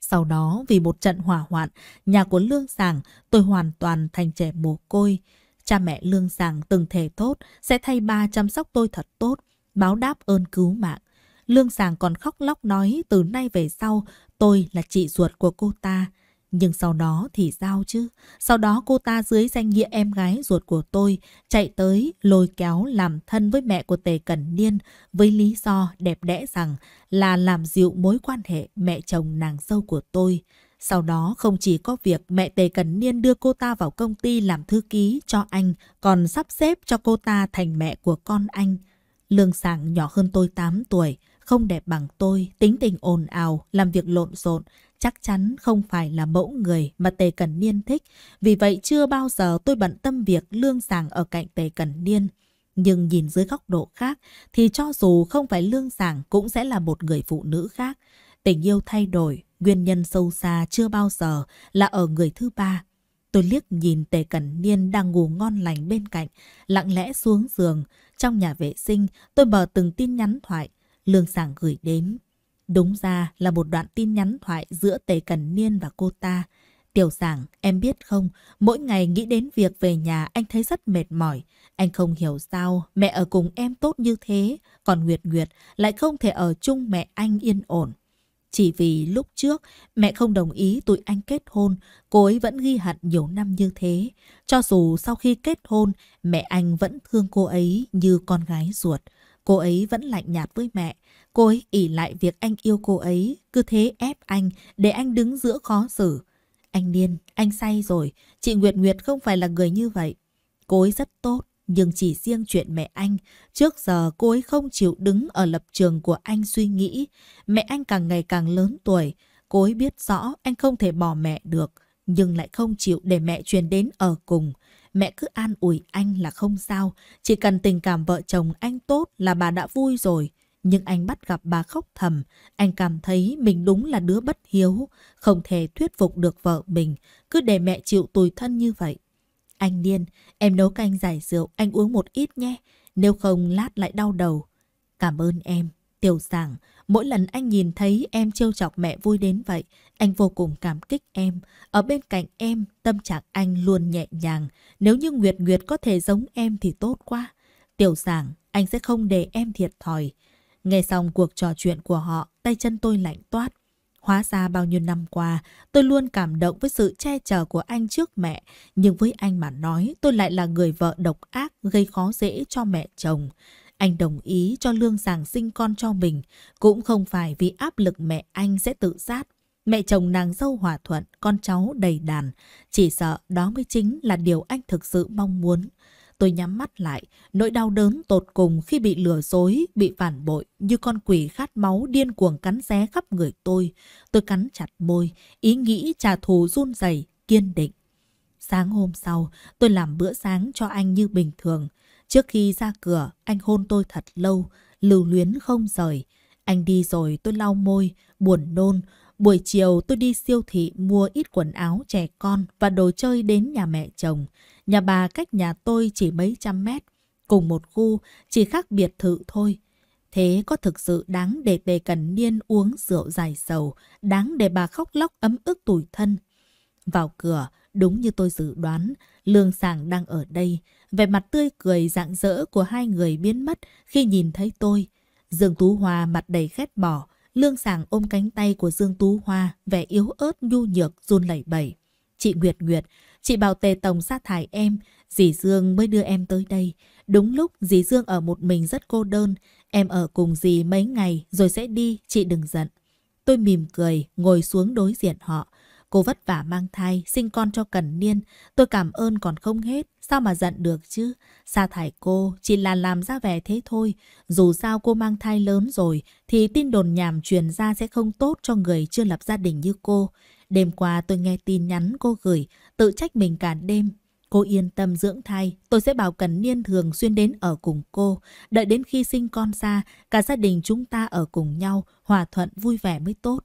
Sau đó vì một trận hỏa hoạn, nhà của Lương sàng tôi hoàn toàn thành trẻ mồ côi. Cha mẹ Lương sàng từng thề tốt sẽ thay ba chăm sóc tôi thật tốt, báo đáp ơn cứu mạng. Lương sàng còn khóc lóc nói từ nay về sau tôi là chị ruột của cô ta. Nhưng sau đó thì sao chứ? Sau đó cô ta dưới danh nghĩa em gái ruột của tôi chạy tới lôi kéo làm thân với mẹ của Tề Cẩn Niên với lý do đẹp đẽ rằng là làm dịu mối quan hệ mẹ chồng nàng dâu của tôi. Sau đó không chỉ có việc mẹ Tề Cẩn Niên đưa cô ta vào công ty làm thư ký cho anh còn sắp xếp cho cô ta thành mẹ của con anh. Lương Sảng nhỏ hơn tôi 8 tuổi, không đẹp bằng tôi, tính tình ồn ào, làm việc lộn xộn, chắc chắn không phải là mẫu người mà Tề Cẩn Niên thích. Vì vậy chưa bao giờ tôi bận tâm việc lương sàng ở cạnh Tề Cẩn Niên. Nhưng nhìn dưới góc độ khác thì cho dù không phải lương sàng cũng sẽ là một người phụ nữ khác. Tình yêu thay đổi, nguyên nhân sâu xa chưa bao giờ là ở người thứ ba. Tôi liếc nhìn Tề Cẩn Niên đang ngủ ngon lành bên cạnh, lặng lẽ xuống giường. Trong nhà vệ sinh, tôi mở từng tin nhắn thoại. Lương sàng gửi đến Đúng ra là một đoạn tin nhắn thoại giữa Tề cần Niên và cô ta. Tiểu giảng, em biết không, mỗi ngày nghĩ đến việc về nhà anh thấy rất mệt mỏi. Anh không hiểu sao mẹ ở cùng em tốt như thế, còn Nguyệt Nguyệt lại không thể ở chung mẹ anh yên ổn. Chỉ vì lúc trước mẹ không đồng ý tụi anh kết hôn, cô ấy vẫn ghi hận nhiều năm như thế. Cho dù sau khi kết hôn, mẹ anh vẫn thương cô ấy như con gái ruột. Cô ấy vẫn lạnh nhạt với mẹ, Cô ấy ỉ lại việc anh yêu cô ấy, cứ thế ép anh, để anh đứng giữa khó xử. Anh điên, anh say rồi, chị Nguyệt Nguyệt không phải là người như vậy. Cô ấy rất tốt, nhưng chỉ riêng chuyện mẹ anh, trước giờ cô ấy không chịu đứng ở lập trường của anh suy nghĩ. Mẹ anh càng ngày càng lớn tuổi, cô ấy biết rõ anh không thể bỏ mẹ được, nhưng lại không chịu để mẹ truyền đến ở cùng. Mẹ cứ an ủi anh là không sao, chỉ cần tình cảm vợ chồng anh tốt là bà đã vui rồi nhưng anh bắt gặp bà khóc thầm. Anh cảm thấy mình đúng là đứa bất hiếu, không thể thuyết phục được vợ mình, cứ để mẹ chịu tủi thân như vậy. Anh điên, em nấu canh giải rượu, anh uống một ít nhé, nếu không lát lại đau đầu. Cảm ơn em, tiểu sảng, mỗi lần anh nhìn thấy em trêu chọc mẹ vui đến vậy, anh vô cùng cảm kích em. Ở bên cạnh em, tâm trạng anh luôn nhẹ nhàng, nếu như Nguyệt Nguyệt có thể giống em thì tốt quá. Tiểu sảng, anh sẽ không để em thiệt thòi. Nghe xong cuộc trò chuyện của họ, tay chân tôi lạnh toát. Hóa ra bao nhiêu năm qua, tôi luôn cảm động với sự che chở của anh trước mẹ. Nhưng với anh mà nói, tôi lại là người vợ độc ác gây khó dễ cho mẹ chồng. Anh đồng ý cho Lương Giàng sinh con cho mình, cũng không phải vì áp lực mẹ anh sẽ tự sát. Mẹ chồng nàng dâu hòa thuận, con cháu đầy đàn. Chỉ sợ đó mới chính là điều anh thực sự mong muốn. Tôi nhắm mắt lại, nỗi đau đớn tột cùng khi bị lừa dối, bị phản bội như con quỷ khát máu điên cuồng cắn xé khắp người tôi. Tôi cắn chặt môi, ý nghĩ trả thù run rẩy kiên định. Sáng hôm sau, tôi làm bữa sáng cho anh như bình thường. Trước khi ra cửa, anh hôn tôi thật lâu, lưu luyến không rời. Anh đi rồi tôi lau môi, buồn nôn. Buổi chiều tôi đi siêu thị mua ít quần áo trẻ con và đồ chơi đến nhà mẹ chồng. Nhà bà cách nhà tôi chỉ mấy trăm mét, cùng một khu, chỉ khác biệt thự thôi. Thế có thực sự đáng để bề cần niên uống rượu dài sầu, đáng để bà khóc lóc ấm ức tủi thân? Vào cửa, đúng như tôi dự đoán, Lương Sàng đang ở đây. vẻ mặt tươi cười rạng rỡ của hai người biến mất khi nhìn thấy tôi. Dương Tú Hoa mặt đầy khét bỏ, Lương Sàng ôm cánh tay của Dương Tú Hoa, vẻ yếu ớt nhu nhược run lẩy bẩy. Chị Nguyệt Nguyệt, Chị bảo Tề Tổng sát thải em, dì Dương mới đưa em tới đây. Đúng lúc dì Dương ở một mình rất cô đơn, em ở cùng dì mấy ngày rồi sẽ đi, chị đừng giận. Tôi mỉm cười, ngồi xuống đối diện họ. Cô vất vả mang thai, sinh con cho cần niên. Tôi cảm ơn còn không hết. Sao mà giận được chứ? Sa thải cô chỉ là làm ra vẻ thế thôi. Dù sao cô mang thai lớn rồi thì tin đồn nhảm truyền ra sẽ không tốt cho người chưa lập gia đình như cô. Đêm qua tôi nghe tin nhắn cô gửi, tự trách mình cả đêm. Cô yên tâm dưỡng thai, tôi sẽ bảo Cần Niên thường xuyên đến ở cùng cô. Đợi đến khi sinh con ra, cả gia đình chúng ta ở cùng nhau, hòa thuận vui vẻ mới tốt.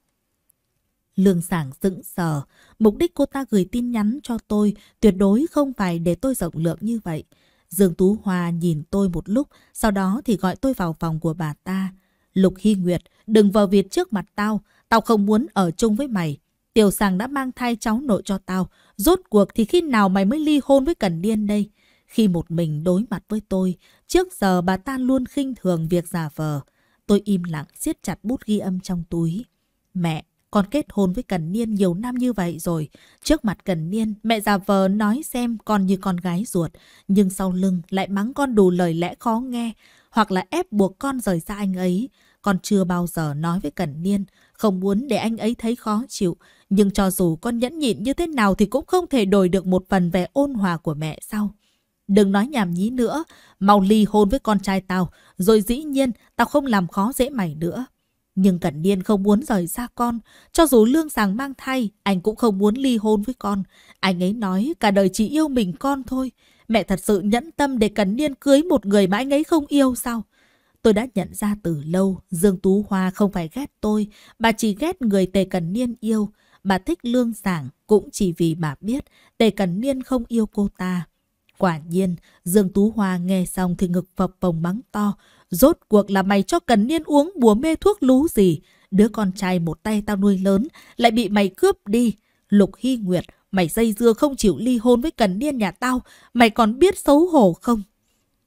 Lương sảng sững sờ, mục đích cô ta gửi tin nhắn cho tôi tuyệt đối không phải để tôi rộng lượng như vậy. Dương Tú Hoa nhìn tôi một lúc, sau đó thì gọi tôi vào phòng của bà ta. Lục Hy Nguyệt, đừng vào Việt trước mặt tao, tao không muốn ở chung với mày, Tiểu Sàng đã mang thai cháu nội cho tao. Rốt cuộc thì khi nào mày mới ly hôn với Cần Điên đây? Khi một mình đối mặt với tôi, trước giờ bà ta luôn khinh thường việc giả vờ. Tôi im lặng siết chặt bút ghi âm trong túi. Mẹ, con kết hôn với Cần Niên nhiều năm như vậy rồi. Trước mặt Cần Niên, mẹ già vờ nói xem con như con gái ruột, nhưng sau lưng lại mắng con đủ lời lẽ khó nghe, hoặc là ép buộc con rời xa anh ấy. Con chưa bao giờ nói với Cần Niên, không muốn để anh ấy thấy khó chịu, nhưng cho dù con nhẫn nhịn như thế nào thì cũng không thể đổi được một phần vẻ ôn hòa của mẹ sau. Đừng nói nhảm nhí nữa, mau ly hôn với con trai tao, rồi dĩ nhiên tao không làm khó dễ mày nữa. Nhưng Cẩn Niên không muốn rời xa con, cho dù Lương Sàng mang thai, anh cũng không muốn ly hôn với con. Anh ấy nói cả đời chỉ yêu mình con thôi. Mẹ thật sự nhẫn tâm để Cẩn Niên cưới một người mà anh ấy không yêu sao? Tôi đã nhận ra từ lâu, Dương Tú Hoa không phải ghét tôi, bà chỉ ghét người Tề Cẩn Niên yêu bà thích lương giảng cũng chỉ vì bà biết Tề cần Niên không yêu cô ta. Quả nhiên, Dương Tú Hoa nghe xong thì ngực phập phồng mắng to. Rốt cuộc là mày cho cần Niên uống bùa mê thuốc lú gì? Đứa con trai một tay tao nuôi lớn lại bị mày cướp đi. Lục Hy Nguyệt, mày dây dưa không chịu ly hôn với cần Niên nhà tao. Mày còn biết xấu hổ không?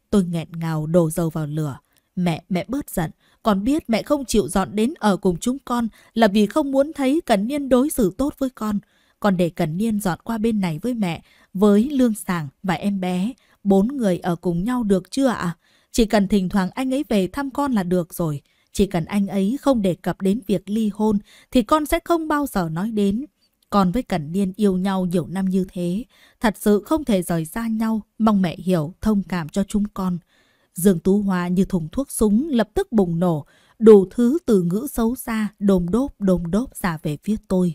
Tôi nghẹn ngào đổ dầu vào lửa. Mẹ, mẹ bớt giận. Con biết mẹ không chịu dọn đến ở cùng chúng con là vì không muốn thấy Cần Niên đối xử tốt với con. Còn để Cần Niên dọn qua bên này với mẹ, với Lương Sàng và em bé. Bốn người ở cùng nhau được chưa ạ? À? Chỉ cần thỉnh thoảng anh ấy về thăm con là được rồi. Chỉ cần anh ấy không đề cập đến việc ly hôn thì con sẽ không bao giờ nói đến. Con với Cẩn Niên yêu nhau nhiều năm như thế, thật sự không thể rời xa nhau, mong mẹ hiểu, thông cảm cho chúng con. Dương Tú Hoa như thùng thuốc súng lập tức bùng nổ, đủ thứ từ ngữ xấu xa, đồm đốp đồm đốp ra về phía tôi.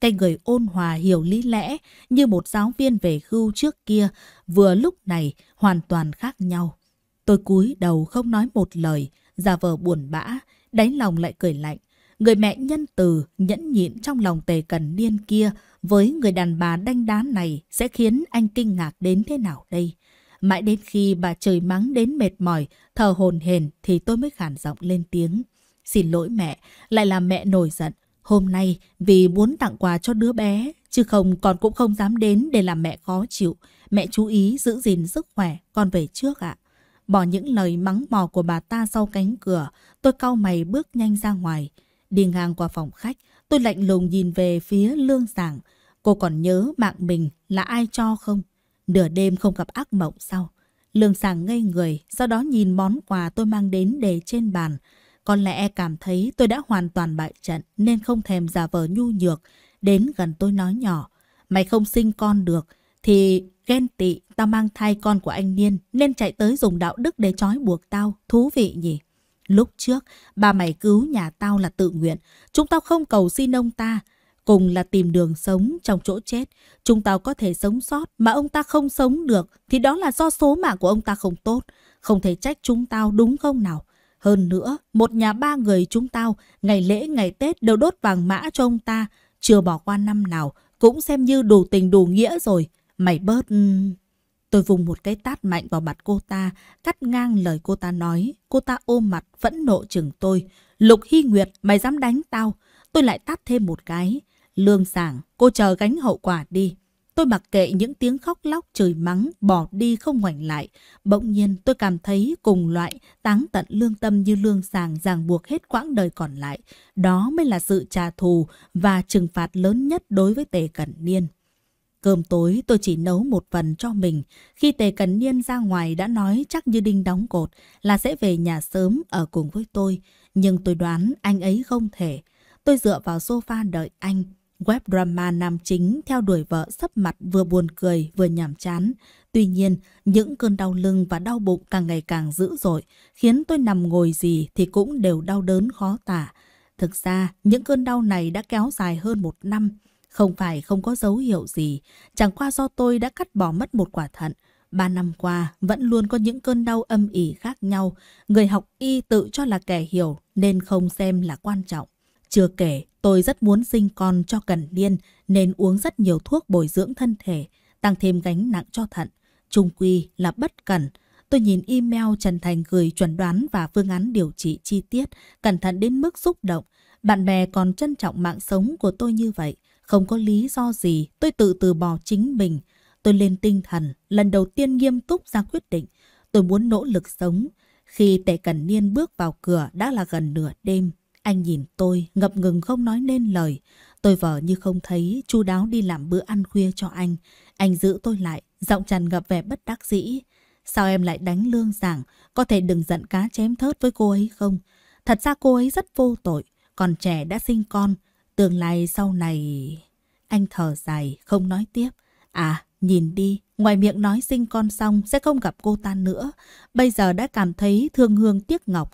Cái người ôn hòa hiểu lý lẽ như một giáo viên về hưu trước kia, vừa lúc này hoàn toàn khác nhau. Tôi cúi đầu không nói một lời, giả vờ buồn bã, đáy lòng lại cười lạnh. Người mẹ nhân từ, nhẫn nhịn trong lòng tề cần niên kia với người đàn bà đanh đá này sẽ khiến anh kinh ngạc đến thế nào đây? Mãi đến khi bà trời mắng đến mệt mỏi, thờ hồn hền thì tôi mới khản giọng lên tiếng. Xin lỗi mẹ, lại làm mẹ nổi giận. Hôm nay vì muốn tặng quà cho đứa bé, chứ không con cũng không dám đến để làm mẹ khó chịu. Mẹ chú ý giữ gìn sức khỏe, con về trước ạ. Bỏ những lời mắng mò của bà ta sau cánh cửa, tôi cau mày bước nhanh ra ngoài. Đi ngang qua phòng khách, tôi lạnh lùng nhìn về phía lương giảng. Cô còn nhớ mạng mình là ai cho không? Nửa đêm không gặp ác mộng sau. Lương Sàng ngây người, sau đó nhìn món quà tôi mang đến để trên bàn. Có lẽ cảm thấy tôi đã hoàn toàn bại trận nên không thèm giả vờ nhu nhược. Đến gần tôi nói nhỏ, mày không sinh con được thì ghen tị tao mang thai con của anh Niên nên chạy tới dùng đạo đức để trói buộc tao. Thú vị nhỉ? Lúc trước, bà mày cứu nhà tao là tự nguyện. Chúng tao không cầu xin ông ta. Cùng là tìm đường sống trong chỗ chết, chúng ta có thể sống sót mà ông ta không sống được thì đó là do số mạng của ông ta không tốt, không thể trách chúng tao đúng không nào? Hơn nữa, một nhà ba người chúng tao, ngày lễ ngày Tết đều đốt vàng mã cho ông ta, chưa bỏ qua năm nào, cũng xem như đủ tình đủ nghĩa rồi. Mày bớt... Ừ. Tôi vùng một cái tát mạnh vào mặt cô ta, cắt ngang lời cô ta nói. Cô ta ôm mặt, vẫn nộ chừng tôi. Lục Hy Nguyệt, mày dám đánh tao? Tôi lại tát thêm một cái. Lương giảng, cô chờ gánh hậu quả đi. Tôi mặc kệ những tiếng khóc lóc chửi mắng, bỏ đi không ngoảnh lại. Bỗng nhiên tôi cảm thấy cùng loại, táng tận lương tâm như lương sàng ràng buộc hết quãng đời còn lại. Đó mới là sự trả thù và trừng phạt lớn nhất đối với Tề Cẩn Niên. Cơm tối tôi chỉ nấu một phần cho mình. Khi Tề Cẩn Niên ra ngoài đã nói chắc như đinh đóng cột là sẽ về nhà sớm ở cùng với tôi. Nhưng tôi đoán anh ấy không thể. Tôi dựa vào sofa đợi anh. Web drama nam chính theo đuổi vợ sấp mặt vừa buồn cười vừa nhảm chán. Tuy nhiên, những cơn đau lưng và đau bụng càng ngày càng dữ dội, khiến tôi nằm ngồi gì thì cũng đều đau đớn khó tả. Thực ra, những cơn đau này đã kéo dài hơn một năm. Không phải không có dấu hiệu gì, chẳng qua do tôi đã cắt bỏ mất một quả thận. Ba năm qua, vẫn luôn có những cơn đau âm ỉ khác nhau. Người học y tự cho là kẻ hiểu nên không xem là quan trọng. Chưa kể, tôi rất muốn sinh con cho cần Liên nên uống rất nhiều thuốc bồi dưỡng thân thể, tăng thêm gánh nặng cho thận. Trung quy là bất cần Tôi nhìn email Trần Thành gửi chuẩn đoán và phương án điều trị chi tiết, cẩn thận đến mức xúc động. Bạn bè còn trân trọng mạng sống của tôi như vậy. Không có lý do gì, tôi tự từ bỏ chính mình. Tôi lên tinh thần, lần đầu tiên nghiêm túc ra quyết định. Tôi muốn nỗ lực sống. Khi Tệ Cần Niên bước vào cửa đã là gần nửa đêm. Anh nhìn tôi, ngập ngừng không nói nên lời. Tôi vờ như không thấy, chu đáo đi làm bữa ăn khuya cho anh. Anh giữ tôi lại, giọng tràn ngập vẻ bất đắc dĩ. Sao em lại đánh lương giảng? Có thể đừng giận cá chém thớt với cô ấy không? Thật ra cô ấy rất vô tội, còn trẻ đã sinh con. Tương lai sau này... Anh thở dài, không nói tiếp. À, nhìn đi, ngoài miệng nói sinh con xong sẽ không gặp cô ta nữa. Bây giờ đã cảm thấy thương hương tiếc ngọc,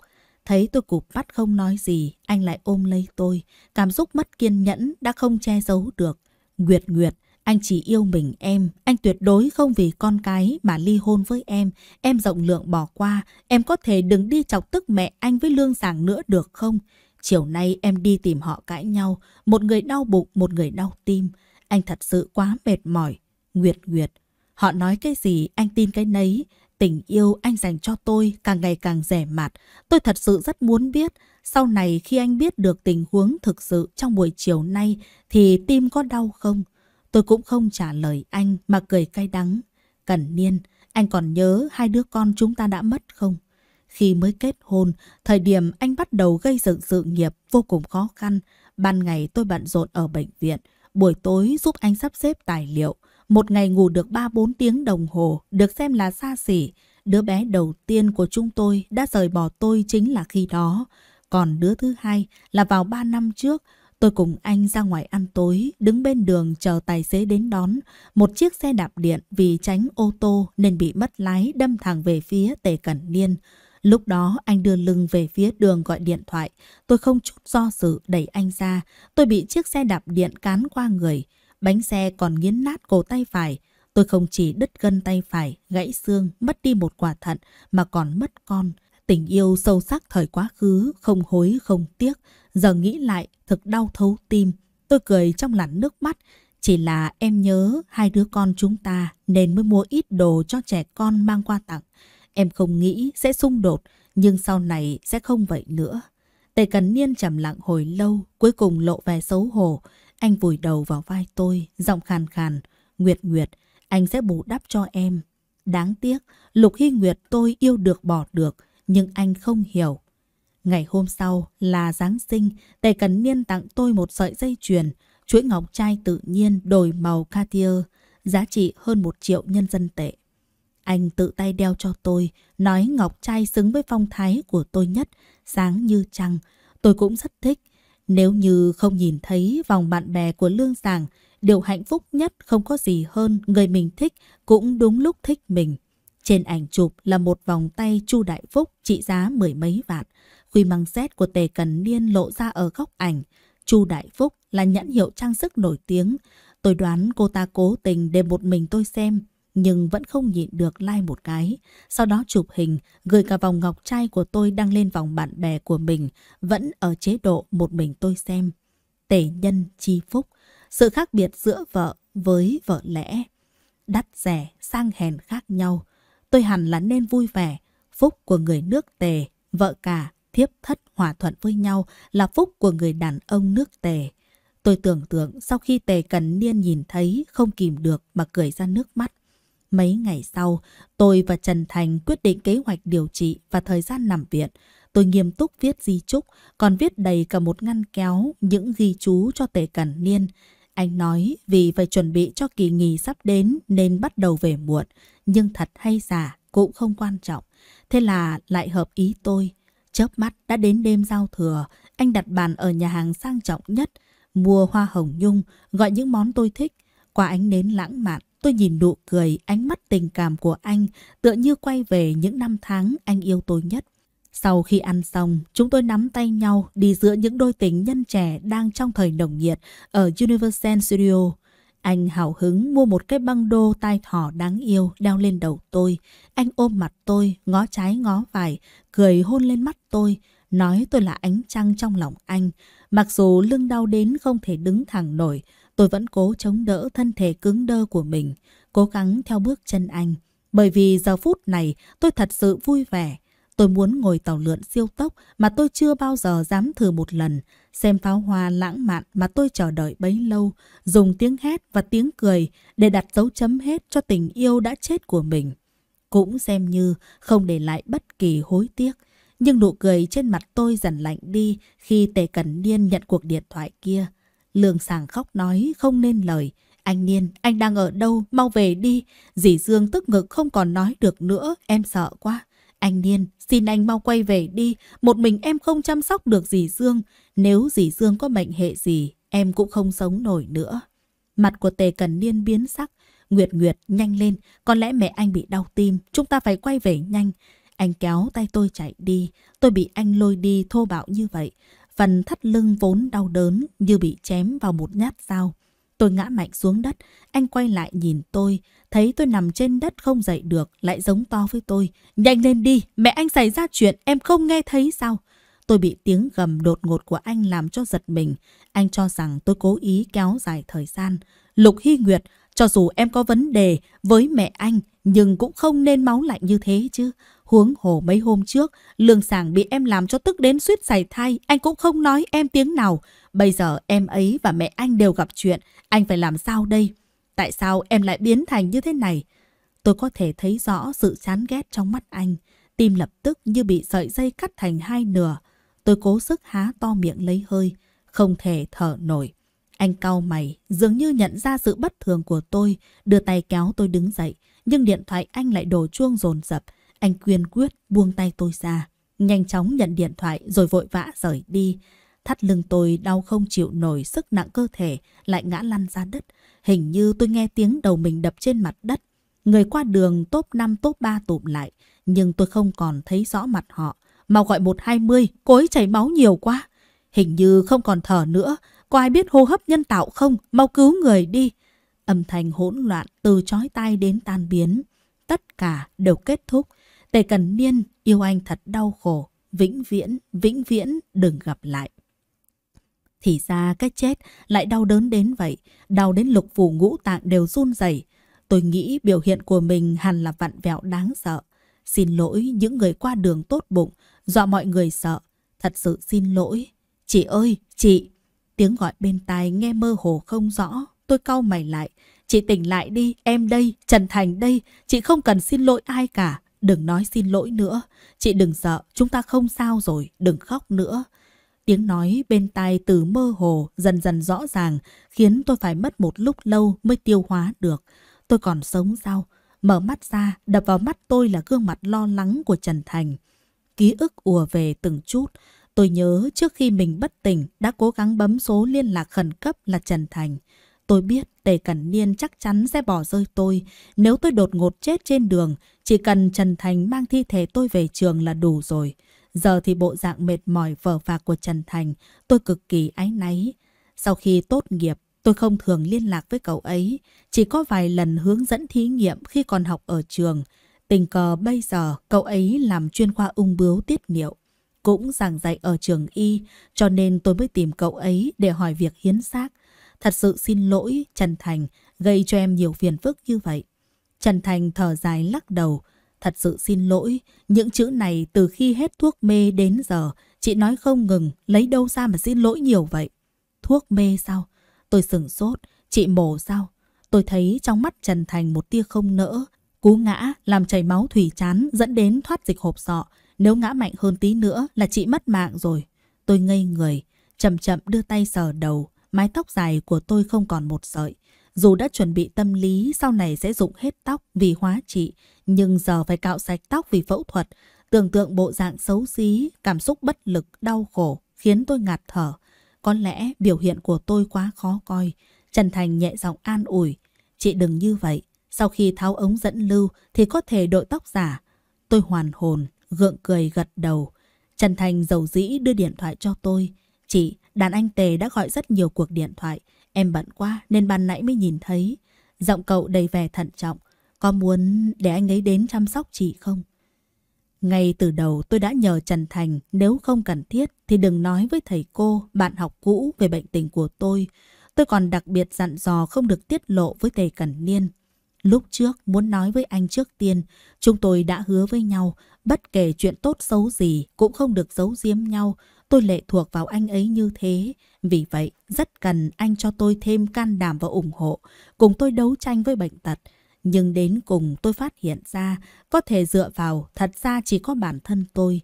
Thấy tôi cụp mắt không nói gì, anh lại ôm lấy tôi. Cảm xúc mất kiên nhẫn đã không che giấu được. Nguyệt Nguyệt, anh chỉ yêu mình em. Anh tuyệt đối không vì con cái mà ly hôn với em. Em rộng lượng bỏ qua. Em có thể đừng đi chọc tức mẹ anh với lương sảng nữa được không? Chiều nay em đi tìm họ cãi nhau. Một người đau bụng, một người đau tim. Anh thật sự quá mệt mỏi. Nguyệt Nguyệt, họ nói cái gì anh tin cái nấy. Tình yêu anh dành cho tôi càng ngày càng rẻ mạt. Tôi thật sự rất muốn biết. Sau này khi anh biết được tình huống thực sự trong buổi chiều nay thì tim có đau không? Tôi cũng không trả lời anh mà cười cay đắng. Cẩn niên, anh còn nhớ hai đứa con chúng ta đã mất không? Khi mới kết hôn, thời điểm anh bắt đầu gây dựng sự nghiệp vô cùng khó khăn. Ban ngày tôi bận rộn ở bệnh viện, buổi tối giúp anh sắp xếp tài liệu. Một ngày ngủ được 3-4 tiếng đồng hồ được xem là xa xỉ. Đứa bé đầu tiên của chúng tôi đã rời bỏ tôi chính là khi đó. Còn đứa thứ hai là vào 3 năm trước, tôi cùng anh ra ngoài ăn tối, đứng bên đường chờ tài xế đến đón. Một chiếc xe đạp điện vì tránh ô tô nên bị mất lái đâm thẳng về phía Tề Cẩn Niên. Lúc đó anh đưa lưng về phía đường gọi điện thoại. Tôi không chút do dự đẩy anh ra. Tôi bị chiếc xe đạp điện cán qua người. Bánh xe còn nghiến nát cổ tay phải. Tôi không chỉ đứt gân tay phải, gãy xương, mất đi một quả thận mà còn mất con. Tình yêu sâu sắc thời quá khứ, không hối, không tiếc. Giờ nghĩ lại, thực đau thấu tim. Tôi cười trong làn nước mắt. Chỉ là em nhớ hai đứa con chúng ta nên mới mua ít đồ cho trẻ con mang qua tặng. Em không nghĩ sẽ xung đột, nhưng sau này sẽ không vậy nữa. Tề Cần Niên trầm lặng hồi lâu, cuối cùng lộ vẻ xấu hổ. Anh vùi đầu vào vai tôi, giọng khàn khàn. Nguyệt Nguyệt, anh sẽ bù đắp cho em. Đáng tiếc, Lục Hy Nguyệt tôi yêu được bỏ được, nhưng anh không hiểu. Ngày hôm sau là Giáng sinh, Tề Cần Niên tặng tôi một sợi dây chuyền, chuỗi ngọc trai tự nhiên đổi màu Cartier, giá trị hơn một triệu nhân dân tệ. Anh tự tay đeo cho tôi, nói ngọc trai xứng với phong thái của tôi nhất, sáng như trăng. Tôi cũng rất thích, nếu như không nhìn thấy vòng bạn bè của Lương sàng, điều hạnh phúc nhất không có gì hơn người mình thích cũng đúng lúc thích mình. Trên ảnh chụp là một vòng tay Chu Đại Phúc trị giá mười mấy vạn. Quy măng xét của Tề Cần Niên lộ ra ở góc ảnh. Chu Đại Phúc là nhãn hiệu trang sức nổi tiếng. Tôi đoán cô ta cố tình để một mình tôi xem nhưng vẫn không nhịn được like một cái. Sau đó chụp hình, gửi cả vòng ngọc trai của tôi đăng lên vòng bạn bè của mình, vẫn ở chế độ một mình tôi xem. Tể nhân chi phúc, sự khác biệt giữa vợ với vợ lẽ. Đắt rẻ, sang hèn khác nhau. Tôi hẳn là nên vui vẻ, phúc của người nước tề, vợ cả, thiếp thất hòa thuận với nhau là phúc của người đàn ông nước tề. Tôi tưởng tượng sau khi tề cần niên nhìn thấy không kìm được mà cười ra nước mắt. Mấy ngày sau, tôi và Trần Thành quyết định kế hoạch điều trị và thời gian nằm viện. Tôi nghiêm túc viết di chúc, còn viết đầy cả một ngăn kéo những ghi chú cho Tề Cẩn Niên. Anh nói vì phải chuẩn bị cho kỳ nghỉ sắp đến nên bắt đầu về muộn, nhưng thật hay giả cũng không quan trọng. Thế là lại hợp ý tôi. Chớp mắt đã đến đêm giao thừa, anh đặt bàn ở nhà hàng sang trọng nhất, mua hoa hồng nhung, gọi những món tôi thích, qua ánh nến lãng mạn, Tôi nhìn nụ cười, ánh mắt tình cảm của anh tựa như quay về những năm tháng anh yêu tôi nhất. Sau khi ăn xong, chúng tôi nắm tay nhau đi giữa những đôi tình nhân trẻ đang trong thời nồng nhiệt ở Universal Studio. Anh hào hứng mua một cái băng đô tai thỏ đáng yêu đeo lên đầu tôi. Anh ôm mặt tôi, ngó trái ngó phải, cười hôn lên mắt tôi, nói tôi là ánh trăng trong lòng anh. Mặc dù lưng đau đến không thể đứng thẳng nổi, Tôi vẫn cố chống đỡ thân thể cứng đơ của mình, cố gắng theo bước chân anh. Bởi vì giờ phút này tôi thật sự vui vẻ. Tôi muốn ngồi tàu lượn siêu tốc mà tôi chưa bao giờ dám thử một lần, xem pháo hoa lãng mạn mà tôi chờ đợi bấy lâu, dùng tiếng hét và tiếng cười để đặt dấu chấm hết cho tình yêu đã chết của mình. Cũng xem như không để lại bất kỳ hối tiếc, nhưng nụ cười trên mặt tôi dần lạnh đi khi Tề Cẩn Niên nhận cuộc điện thoại kia. Lương Sàng khóc nói không nên lời. Anh Niên, anh đang ở đâu? Mau về đi. Dì Dương tức ngực không còn nói được nữa. Em sợ quá. Anh Niên, xin anh mau quay về đi. Một mình em không chăm sóc được dì Dương. Nếu dì Dương có mệnh hệ gì, em cũng không sống nổi nữa. Mặt của Tề Cần Niên biến sắc. Nguyệt Nguyệt, nhanh lên. Có lẽ mẹ anh bị đau tim. Chúng ta phải quay về nhanh. Anh kéo tay tôi chạy đi. Tôi bị anh lôi đi thô bạo như vậy. Phần thắt lưng vốn đau đớn như bị chém vào một nhát dao. Tôi ngã mạnh xuống đất, anh quay lại nhìn tôi, thấy tôi nằm trên đất không dậy được, lại giống to với tôi. Nhanh lên đi, mẹ anh xảy ra chuyện, em không nghe thấy sao? Tôi bị tiếng gầm đột ngột của anh làm cho giật mình. Anh cho rằng tôi cố ý kéo dài thời gian. Lục Hy Nguyệt, cho dù em có vấn đề với mẹ anh, nhưng cũng không nên máu lạnh như thế chứ. Huống hồ mấy hôm trước, lương sàng bị em làm cho tức đến suýt xảy thai, anh cũng không nói em tiếng nào. Bây giờ em ấy và mẹ anh đều gặp chuyện, anh phải làm sao đây? Tại sao em lại biến thành như thế này? Tôi có thể thấy rõ sự chán ghét trong mắt anh. Tim lập tức như bị sợi dây cắt thành hai nửa. Tôi cố sức há to miệng lấy hơi, không thể thở nổi. Anh cau mày, dường như nhận ra sự bất thường của tôi, đưa tay kéo tôi đứng dậy. Nhưng điện thoại anh lại đổ chuông rồn rập. Anh quyên quyết buông tay tôi ra, nhanh chóng nhận điện thoại rồi vội vã rời đi. Thắt lưng tôi đau không chịu nổi sức nặng cơ thể, lại ngã lăn ra đất. Hình như tôi nghe tiếng đầu mình đập trên mặt đất. Người qua đường top 5 top 3 tụm lại, nhưng tôi không còn thấy rõ mặt họ. Mau gọi 120, cô ấy chảy máu nhiều quá. Hình như không còn thở nữa, có ai biết hô hấp nhân tạo không? Mau cứu người đi. Âm thanh hỗn loạn từ chói tai đến tan biến. Tất cả đều kết thúc Tề Cần Niên yêu anh thật đau khổ, vĩnh viễn, vĩnh viễn đừng gặp lại. Thì ra cái chết lại đau đớn đến vậy, đau đến lục phủ ngũ tạng đều run rẩy. Tôi nghĩ biểu hiện của mình hẳn là vặn vẹo đáng sợ. Xin lỗi những người qua đường tốt bụng, dọa mọi người sợ. Thật sự xin lỗi. Chị ơi, chị! Tiếng gọi bên tai nghe mơ hồ không rõ. Tôi cau mày lại. Chị tỉnh lại đi, em đây, Trần Thành đây. Chị không cần xin lỗi ai cả. Đừng nói xin lỗi nữa. Chị đừng sợ, chúng ta không sao rồi, đừng khóc nữa. Tiếng nói bên tai từ mơ hồ dần dần rõ ràng khiến tôi phải mất một lúc lâu mới tiêu hóa được. Tôi còn sống sao? Mở mắt ra, đập vào mắt tôi là gương mặt lo lắng của Trần Thành. Ký ức ùa về từng chút. Tôi nhớ trước khi mình bất tỉnh đã cố gắng bấm số liên lạc khẩn cấp là Trần Thành. Tôi biết Tề Cẩn Niên chắc chắn sẽ bỏ rơi tôi. Nếu tôi đột ngột chết trên đường, chỉ cần Trần Thành mang thi thể tôi về trường là đủ rồi. Giờ thì bộ dạng mệt mỏi vờ vạc của Trần Thành, tôi cực kỳ áy náy. Sau khi tốt nghiệp, tôi không thường liên lạc với cậu ấy, chỉ có vài lần hướng dẫn thí nghiệm khi còn học ở trường. Tình cờ bây giờ, cậu ấy làm chuyên khoa ung bướu tiết niệu. Cũng giảng dạy ở trường y, cho nên tôi mới tìm cậu ấy để hỏi việc hiến xác. Thật sự xin lỗi Trần Thành gây cho em nhiều phiền phức như vậy. Trần Thành thở dài lắc đầu. Thật sự xin lỗi, những chữ này từ khi hết thuốc mê đến giờ, chị nói không ngừng, lấy đâu ra mà xin lỗi nhiều vậy. Thuốc mê sao? Tôi sửng sốt, chị mổ sao? Tôi thấy trong mắt Trần Thành một tia không nỡ. Cú ngã làm chảy máu thủy chán dẫn đến thoát dịch hộp sọ. Nếu ngã mạnh hơn tí nữa là chị mất mạng rồi. Tôi ngây người, chậm chậm đưa tay sờ đầu mái tóc dài của tôi không còn một sợi. Dù đã chuẩn bị tâm lý sau này sẽ dụng hết tóc vì hóa trị, nhưng giờ phải cạo sạch tóc vì phẫu thuật. Tưởng tượng bộ dạng xấu xí, cảm xúc bất lực, đau khổ khiến tôi ngạt thở. Có lẽ biểu hiện của tôi quá khó coi. Trần Thành nhẹ giọng an ủi. Chị đừng như vậy. Sau khi tháo ống dẫn lưu thì có thể đội tóc giả. Tôi hoàn hồn, gượng cười gật đầu. Trần Thành giàu dĩ đưa điện thoại cho tôi. Chị, Đàn anh Tề đã gọi rất nhiều cuộc điện thoại. Em bận quá nên ban nãy mới nhìn thấy. Giọng cậu đầy vẻ thận trọng. Có muốn để anh ấy đến chăm sóc chị không? Ngay từ đầu tôi đã nhờ Trần Thành nếu không cần thiết thì đừng nói với thầy cô, bạn học cũ về bệnh tình của tôi. Tôi còn đặc biệt dặn dò không được tiết lộ với tề Cẩn Niên. Lúc trước muốn nói với anh trước tiên, chúng tôi đã hứa với nhau, bất kể chuyện tốt xấu gì cũng không được giấu giếm nhau, Tôi lệ thuộc vào anh ấy như thế, vì vậy rất cần anh cho tôi thêm can đảm và ủng hộ, cùng tôi đấu tranh với bệnh tật. Nhưng đến cùng tôi phát hiện ra, có thể dựa vào thật ra chỉ có bản thân tôi.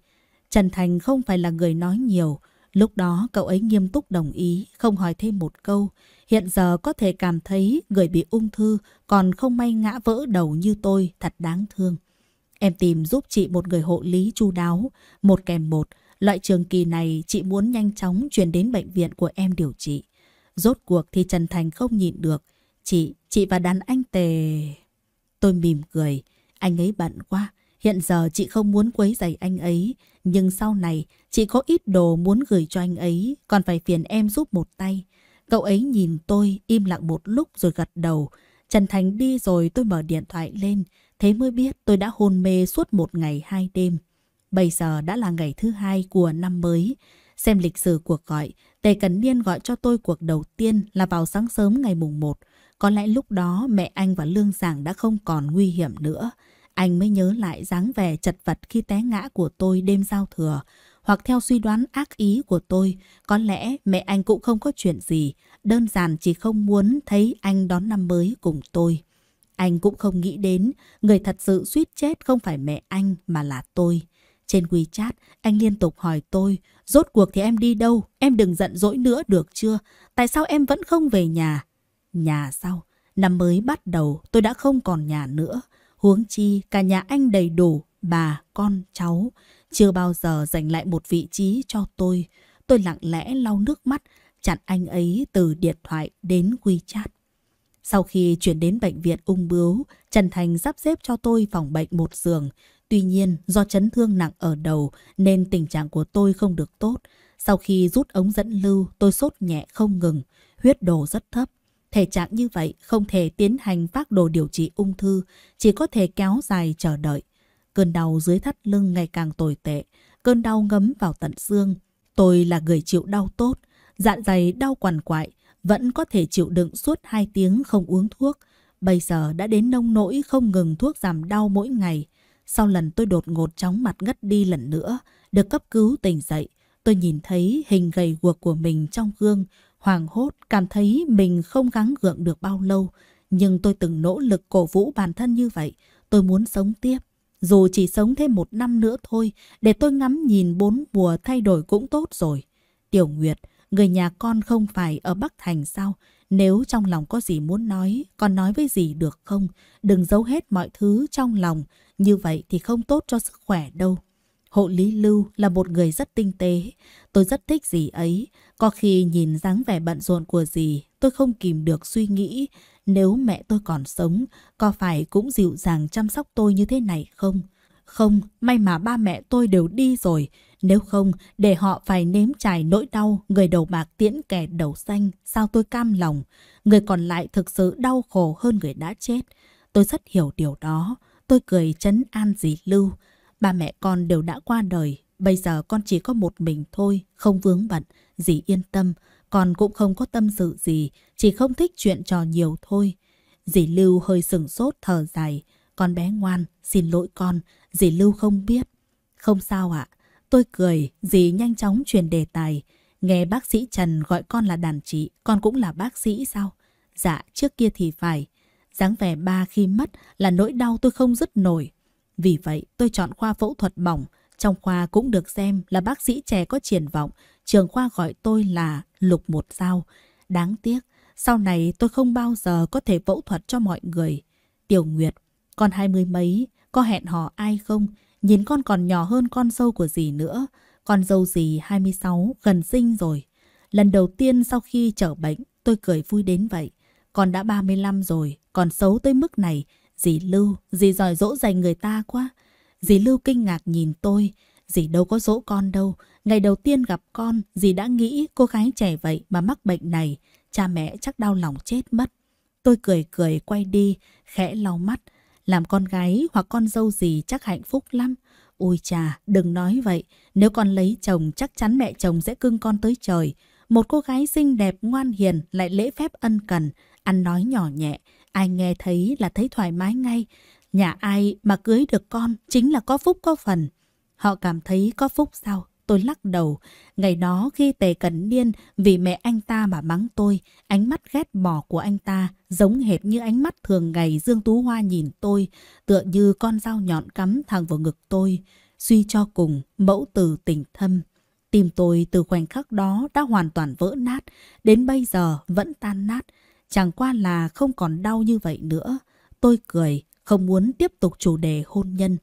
Trần Thành không phải là người nói nhiều, lúc đó cậu ấy nghiêm túc đồng ý, không hỏi thêm một câu. Hiện giờ có thể cảm thấy người bị ung thư còn không may ngã vỡ đầu như tôi thật đáng thương. Em tìm giúp chị một người hộ lý chu đáo, một kèm một, Loại trường kỳ này chị muốn nhanh chóng chuyển đến bệnh viện của em điều trị. Rốt cuộc thì Trần Thành không nhịn được. Chị, chị và đàn anh Tề... Tôi mỉm cười. Anh ấy bận quá. Hiện giờ chị không muốn quấy giày anh ấy. Nhưng sau này chị có ít đồ muốn gửi cho anh ấy. Còn phải phiền em giúp một tay. Cậu ấy nhìn tôi im lặng một lúc rồi gật đầu. Trần Thành đi rồi tôi mở điện thoại lên. Thế mới biết tôi đã hôn mê suốt một ngày hai đêm. Bây giờ đã là ngày thứ hai của năm mới. Xem lịch sử cuộc gọi, Tề Cẩn Niên gọi cho tôi cuộc đầu tiên là vào sáng sớm ngày mùng 1. Có lẽ lúc đó mẹ anh và Lương Giảng đã không còn nguy hiểm nữa. Anh mới nhớ lại dáng vẻ chật vật khi té ngã của tôi đêm giao thừa. Hoặc theo suy đoán ác ý của tôi, có lẽ mẹ anh cũng không có chuyện gì. Đơn giản chỉ không muốn thấy anh đón năm mới cùng tôi. Anh cũng không nghĩ đến, người thật sự suýt chết không phải mẹ anh mà là tôi. Trên WeChat, anh liên tục hỏi tôi, rốt cuộc thì em đi đâu, em đừng giận dỗi nữa được chưa? Tại sao em vẫn không về nhà? Nhà sao? Năm mới bắt đầu, tôi đã không còn nhà nữa. Huống chi, cả nhà anh đầy đủ, bà, con, cháu. Chưa bao giờ dành lại một vị trí cho tôi. Tôi lặng lẽ lau nước mắt, chặn anh ấy từ điện thoại đến WeChat. Sau khi chuyển đến bệnh viện ung bướu, Trần Thành sắp xếp cho tôi phòng bệnh một giường. Tuy nhiên, do chấn thương nặng ở đầu nên tình trạng của tôi không được tốt. Sau khi rút ống dẫn lưu, tôi sốt nhẹ không ngừng, huyết đồ rất thấp. Thể trạng như vậy không thể tiến hành phác đồ điều trị ung thư, chỉ có thể kéo dài chờ đợi. Cơn đau dưới thắt lưng ngày càng tồi tệ, cơn đau ngấm vào tận xương. Tôi là người chịu đau tốt, dạ dày đau quằn quại, vẫn có thể chịu đựng suốt 2 tiếng không uống thuốc. Bây giờ đã đến nông nỗi không ngừng thuốc giảm đau mỗi ngày. Sau lần tôi đột ngột chóng mặt ngất đi lần nữa, được cấp cứu tỉnh dậy, tôi nhìn thấy hình gầy guộc của mình trong gương, hoàng hốt, cảm thấy mình không gắng gượng được bao lâu. Nhưng tôi từng nỗ lực cổ vũ bản thân như vậy, tôi muốn sống tiếp. Dù chỉ sống thêm một năm nữa thôi, để tôi ngắm nhìn bốn mùa thay đổi cũng tốt rồi. Tiểu Nguyệt, người nhà con không phải ở Bắc Thành sao? Nếu trong lòng có gì muốn nói, con nói với gì được không? Đừng giấu hết mọi thứ trong lòng, như vậy thì không tốt cho sức khỏe đâu. Hộ Lý Lưu là một người rất tinh tế. Tôi rất thích dì ấy. Có khi nhìn dáng vẻ bận rộn của dì, tôi không kìm được suy nghĩ nếu mẹ tôi còn sống, có phải cũng dịu dàng chăm sóc tôi như thế này không? Không, may mà ba mẹ tôi đều đi rồi. Nếu không, để họ phải nếm trải nỗi đau, người đầu bạc tiễn kẻ đầu xanh, sao tôi cam lòng. Người còn lại thực sự đau khổ hơn người đã chết. Tôi rất hiểu điều đó. Tôi cười chấn an dì Lưu. Ba mẹ con đều đã qua đời, bây giờ con chỉ có một mình thôi, không vướng bận, dì yên tâm. Con cũng không có tâm sự gì, chỉ không thích chuyện trò nhiều thôi. Dì Lưu hơi sừng sốt thở dài. Con bé ngoan, xin lỗi con, dì Lưu không biết. Không sao ạ. À? Tôi cười, dì nhanh chóng chuyển đề tài. Nghe bác sĩ Trần gọi con là đàn chị, con cũng là bác sĩ sao? Dạ, trước kia thì phải dáng vẻ ba khi mất là nỗi đau tôi không dứt nổi. Vì vậy tôi chọn khoa phẫu thuật bỏng, trong khoa cũng được xem là bác sĩ trẻ có triển vọng, trường khoa gọi tôi là Lục Một Dao. Đáng tiếc, sau này tôi không bao giờ có thể phẫu thuật cho mọi người. Tiểu Nguyệt, con hai mươi mấy, có hẹn hò ai không? Nhìn con còn nhỏ hơn con dâu của dì nữa. Con dâu dì 26, gần sinh rồi. Lần đầu tiên sau khi trở bệnh, tôi cười vui đến vậy. Con đã 35 rồi, còn xấu tới mức này. Dì Lưu, dì giỏi dỗ dành người ta quá. Dì Lưu kinh ngạc nhìn tôi. Dì đâu có dỗ con đâu. Ngày đầu tiên gặp con, dì đã nghĩ cô gái trẻ vậy mà mắc bệnh này. Cha mẹ chắc đau lòng chết mất. Tôi cười cười quay đi, khẽ lau mắt. Làm con gái hoặc con dâu gì chắc hạnh phúc lắm. Ôi chà, đừng nói vậy. Nếu con lấy chồng, chắc chắn mẹ chồng sẽ cưng con tới trời. Một cô gái xinh đẹp, ngoan hiền, lại lễ phép ân cần. Anh nói nhỏ nhẹ, ai nghe thấy là thấy thoải mái ngay. Nhà ai mà cưới được con chính là có phúc có phần. Họ cảm thấy có phúc sao? Tôi lắc đầu. Ngày đó khi Tề Cẩn Niên vì mẹ anh ta mà mắng tôi, ánh mắt ghét bỏ của anh ta giống hệt như ánh mắt thường ngày Dương Tú Hoa nhìn tôi, tựa như con dao nhọn cắm thẳng vào ngực tôi. Suy cho cùng, mẫu từ tình thâm. Tim tôi từ khoảnh khắc đó đã hoàn toàn vỡ nát, đến bây giờ vẫn tan nát. Chẳng qua là không còn đau như vậy nữa. Tôi cười, không muốn tiếp tục chủ đề hôn nhân.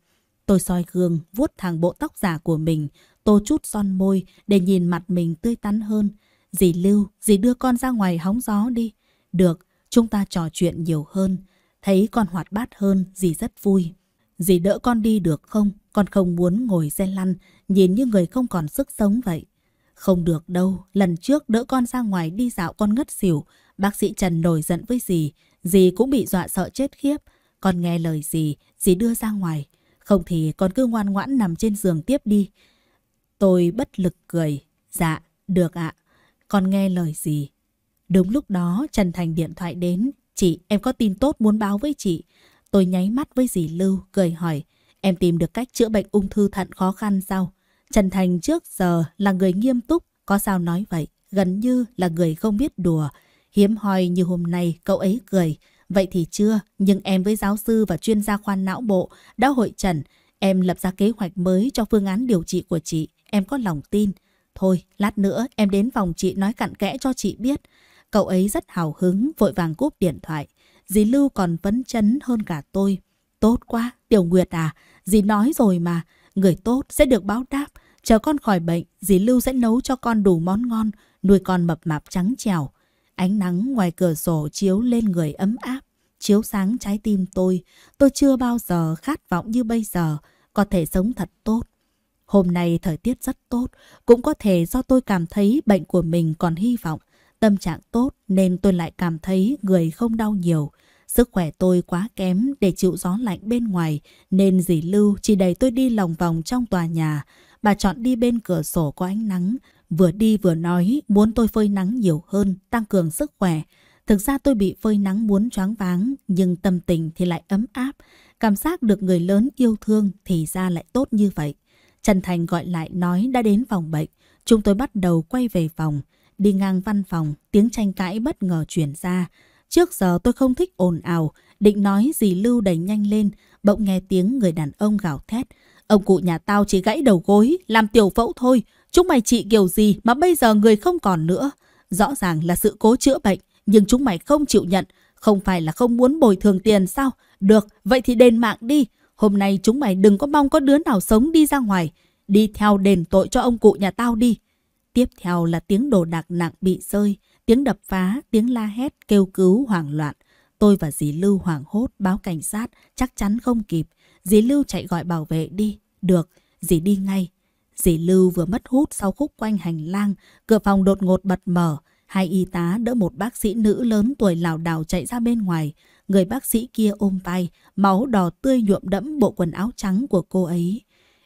Tôi soi gương, vuốt thẳng bộ tóc giả của mình, tô chút son môi để nhìn mặt mình tươi tắn hơn. Dì Lưu, dì đưa con ra ngoài hóng gió đi. Được, chúng ta trò chuyện nhiều hơn. Thấy con hoạt bát hơn, dì rất vui. Dì đỡ con đi được không? Con không muốn ngồi xe lăn, nhìn như người không còn sức sống vậy. Không được đâu, lần trước đỡ con ra ngoài đi dạo con ngất xỉu, Bác sĩ Trần nổi giận với dì, dì cũng bị dọa sợ chết khiếp. Con nghe lời dì, dì đưa ra ngoài. Không thì con cứ ngoan ngoãn nằm trên giường tiếp đi. Tôi bất lực cười. Dạ, được ạ. Con nghe lời dì. Đúng lúc đó Trần Thành điện thoại đến. Chị, em có tin tốt muốn báo với chị. Tôi nháy mắt với dì Lưu, cười hỏi. Em tìm được cách chữa bệnh ung thư thận khó khăn sao? Trần Thành trước giờ là người nghiêm túc, có sao nói vậy? Gần như là người không biết đùa. Hiếm hoi như hôm nay cậu ấy cười. Vậy thì chưa, nhưng em với giáo sư và chuyên gia khoan não bộ đã hội trần. Em lập ra kế hoạch mới cho phương án điều trị của chị. Em có lòng tin. Thôi, lát nữa em đến phòng chị nói cặn kẽ cho chị biết. Cậu ấy rất hào hứng, vội vàng cúp điện thoại. Dì Lưu còn vấn chấn hơn cả tôi. Tốt quá, Tiểu Nguyệt à, dì nói rồi mà. Người tốt sẽ được báo đáp. Chờ con khỏi bệnh, dì Lưu sẽ nấu cho con đủ món ngon, nuôi con mập mạp trắng trèo. Ánh nắng ngoài cửa sổ chiếu lên người ấm áp, chiếu sáng trái tim tôi. Tôi chưa bao giờ khát vọng như bây giờ, có thể sống thật tốt. Hôm nay thời tiết rất tốt, cũng có thể do tôi cảm thấy bệnh của mình còn hy vọng. Tâm trạng tốt nên tôi lại cảm thấy người không đau nhiều. Sức khỏe tôi quá kém để chịu gió lạnh bên ngoài, nên dì Lưu chỉ đẩy tôi đi lòng vòng trong tòa nhà. Bà chọn đi bên cửa sổ có ánh nắng, Vừa đi vừa nói muốn tôi phơi nắng nhiều hơn, tăng cường sức khỏe. Thực ra tôi bị phơi nắng muốn choáng váng, nhưng tâm tình thì lại ấm áp. Cảm giác được người lớn yêu thương thì ra lại tốt như vậy. Trần Thành gọi lại nói đã đến phòng bệnh. Chúng tôi bắt đầu quay về phòng. Đi ngang văn phòng, tiếng tranh cãi bất ngờ chuyển ra. Trước giờ tôi không thích ồn ào, định nói gì Lưu đẩy nhanh lên, bỗng nghe tiếng người đàn ông gào thét. Ông cụ nhà tao chỉ gãy đầu gối, làm tiểu phẫu thôi, Chúng mày trị kiểu gì mà bây giờ người không còn nữa? Rõ ràng là sự cố chữa bệnh, nhưng chúng mày không chịu nhận. Không phải là không muốn bồi thường tiền sao? Được, vậy thì đền mạng đi. Hôm nay chúng mày đừng có mong có đứa nào sống đi ra ngoài. Đi theo đền tội cho ông cụ nhà tao đi. Tiếp theo là tiếng đồ đạc nặng bị rơi, tiếng đập phá, tiếng la hét, kêu cứu hoảng loạn. Tôi và dì Lưu hoảng hốt báo cảnh sát, chắc chắn không kịp. Dì Lưu chạy gọi bảo vệ đi. Được, dì đi ngay, Dì Lưu vừa mất hút sau khúc quanh hành lang, cửa phòng đột ngột bật mở. Hai y tá đỡ một bác sĩ nữ lớn tuổi lảo đảo chạy ra bên ngoài. Người bác sĩ kia ôm vai, máu đỏ tươi nhuộm đẫm bộ quần áo trắng của cô ấy.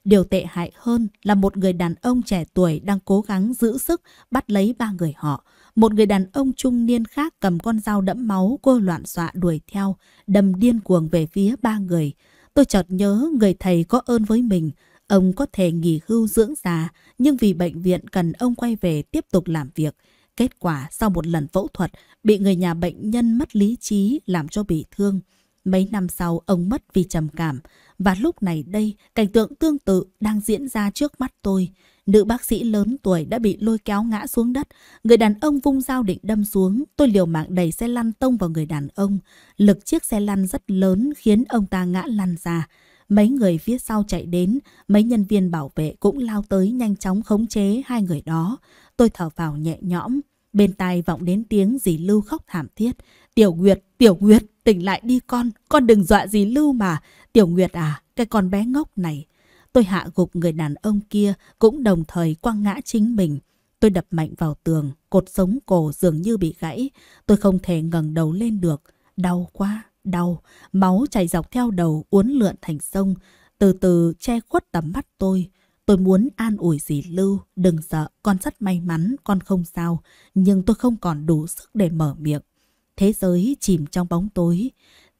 Điều tệ hại hơn là một người đàn ông trẻ tuổi đang cố gắng giữ sức bắt lấy ba người họ. Một người đàn ông trung niên khác cầm con dao đẫm máu cô loạn xọa đuổi theo, đâm điên cuồng về phía ba người. Tôi chợt nhớ người thầy có ơn với mình, Ông có thể nghỉ hưu dưỡng già, nhưng vì bệnh viện cần ông quay về tiếp tục làm việc. Kết quả sau một lần phẫu thuật, bị người nhà bệnh nhân mất lý trí làm cho bị thương. Mấy năm sau ông mất vì trầm cảm và lúc này đây cảnh tượng tương tự đang diễn ra trước mắt tôi. Nữ bác sĩ lớn tuổi đã bị lôi kéo ngã xuống đất, người đàn ông vung dao định đâm xuống, tôi liều mạng đẩy xe lăn tông vào người đàn ông. Lực chiếc xe lăn rất lớn khiến ông ta ngã lăn ra. Mấy người phía sau chạy đến, mấy nhân viên bảo vệ cũng lao tới nhanh chóng khống chế hai người đó. Tôi thở vào nhẹ nhõm, bên tai vọng đến tiếng dì Lưu khóc thảm thiết. Tiểu Nguyệt, Tiểu Nguyệt, tỉnh lại đi con, con đừng dọa dì Lưu mà. Tiểu Nguyệt à, cái con bé ngốc này. Tôi hạ gục người đàn ông kia, cũng đồng thời quăng ngã chính mình. Tôi đập mạnh vào tường, cột sống cổ dường như bị gãy. Tôi không thể ngẩng đầu lên được. Đau quá đau, máu chảy dọc theo đầu uốn lượn thành sông, từ từ che khuất tầm mắt tôi. Tôi muốn an ủi dì Lưu, đừng sợ, con rất may mắn, con không sao, nhưng tôi không còn đủ sức để mở miệng. Thế giới chìm trong bóng tối,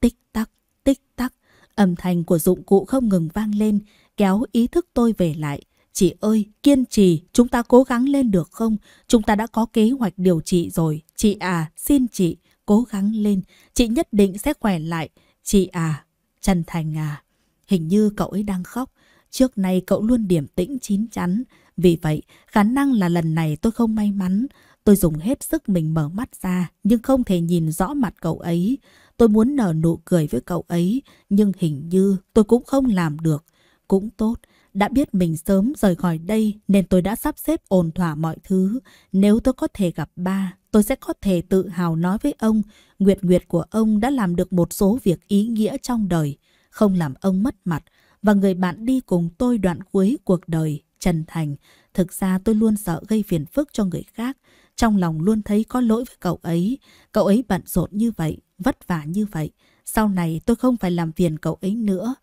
tích tắc, tích tắc, âm thanh của dụng cụ không ngừng vang lên, kéo ý thức tôi về lại. Chị ơi, kiên trì, chúng ta cố gắng lên được không? Chúng ta đã có kế hoạch điều trị rồi. Chị à, xin chị, cố gắng lên, chị nhất định sẽ khỏe lại. Chị à, Trần Thành à, hình như cậu ấy đang khóc. Trước nay cậu luôn điểm tĩnh chín chắn. Vì vậy, khả năng là lần này tôi không may mắn. Tôi dùng hết sức mình mở mắt ra, nhưng không thể nhìn rõ mặt cậu ấy. Tôi muốn nở nụ cười với cậu ấy, nhưng hình như tôi cũng không làm được. Cũng tốt, đã biết mình sớm rời khỏi đây nên tôi đã sắp xếp ổn thỏa mọi thứ. Nếu tôi có thể gặp ba, tôi sẽ có thể tự hào nói với ông, Nguyệt Nguyệt của ông đã làm được một số việc ý nghĩa trong đời, không làm ông mất mặt. Và người bạn đi cùng tôi đoạn cuối cuộc đời, Trần Thành, thực ra tôi luôn sợ gây phiền phức cho người khác. Trong lòng luôn thấy có lỗi với cậu ấy. Cậu ấy bận rộn như vậy, vất vả như vậy. Sau này tôi không phải làm phiền cậu ấy nữa.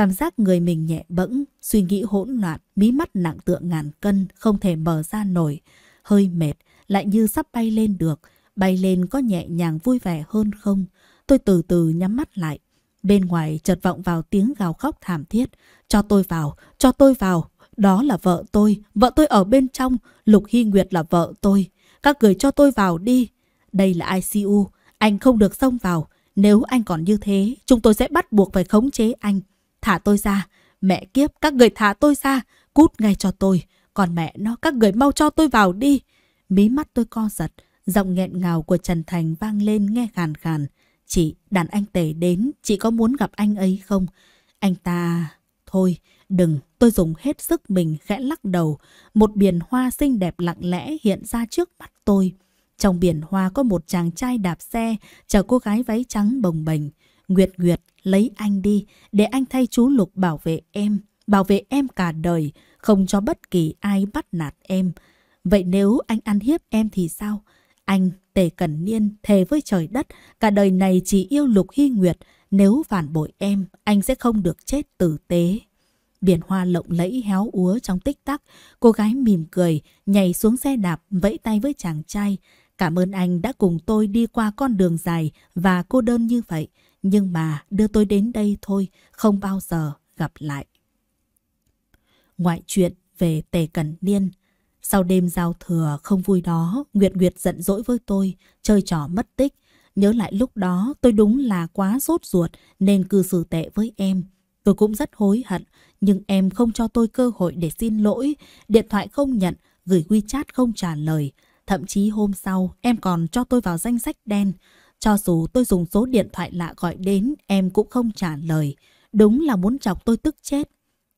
Cảm giác người mình nhẹ bẫng, suy nghĩ hỗn loạn, mí mắt nặng tựa ngàn cân, không thể mở ra nổi. Hơi mệt, lại như sắp bay lên được. Bay lên có nhẹ nhàng vui vẻ hơn không? Tôi từ từ nhắm mắt lại. Bên ngoài chợt vọng vào tiếng gào khóc thảm thiết. Cho tôi vào, cho tôi vào. Đó là vợ tôi, vợ tôi ở bên trong. Lục Hy Nguyệt là vợ tôi. Các người cho tôi vào đi. Đây là ICU, anh không được xông vào. Nếu anh còn như thế, chúng tôi sẽ bắt buộc phải khống chế anh. Thả tôi ra, mẹ kiếp các người thả tôi ra, cút ngay cho tôi. Còn mẹ nó các người mau cho tôi vào đi. Mí mắt tôi co giật, giọng nghẹn ngào của Trần Thành vang lên nghe khàn khàn. Chị, đàn anh tể đến, chị có muốn gặp anh ấy không? Anh ta... Thôi, đừng, tôi dùng hết sức mình khẽ lắc đầu. Một biển hoa xinh đẹp lặng lẽ hiện ra trước mắt tôi. Trong biển hoa có một chàng trai đạp xe, chở cô gái váy trắng bồng bềnh. Nguyệt Nguyệt lấy anh đi để anh thay chú Lục bảo vệ em, bảo vệ em cả đời, không cho bất kỳ ai bắt nạt em. Vậy nếu anh ăn hiếp em thì sao? Anh, Tề Cẩn Niên, thề với trời đất, cả đời này chỉ yêu Lục Hy Nguyệt. Nếu phản bội em, anh sẽ không được chết tử tế. Biển hoa lộng lẫy héo úa trong tích tắc, cô gái mỉm cười, nhảy xuống xe đạp, vẫy tay với chàng trai. Cảm ơn anh đã cùng tôi đi qua con đường dài và cô đơn như vậy nhưng mà đưa tôi đến đây thôi, không bao giờ gặp lại. Ngoại chuyện về Tề Cẩn Niên. Sau đêm giao thừa không vui đó, Nguyệt Nguyệt giận dỗi với tôi, chơi trò mất tích. Nhớ lại lúc đó tôi đúng là quá sốt ruột nên cư xử tệ với em. Tôi cũng rất hối hận, nhưng em không cho tôi cơ hội để xin lỗi. Điện thoại không nhận, gửi WeChat không trả lời. Thậm chí hôm sau, em còn cho tôi vào danh sách đen. Cho dù tôi dùng số điện thoại lạ gọi đến, em cũng không trả lời. Đúng là muốn chọc tôi tức chết.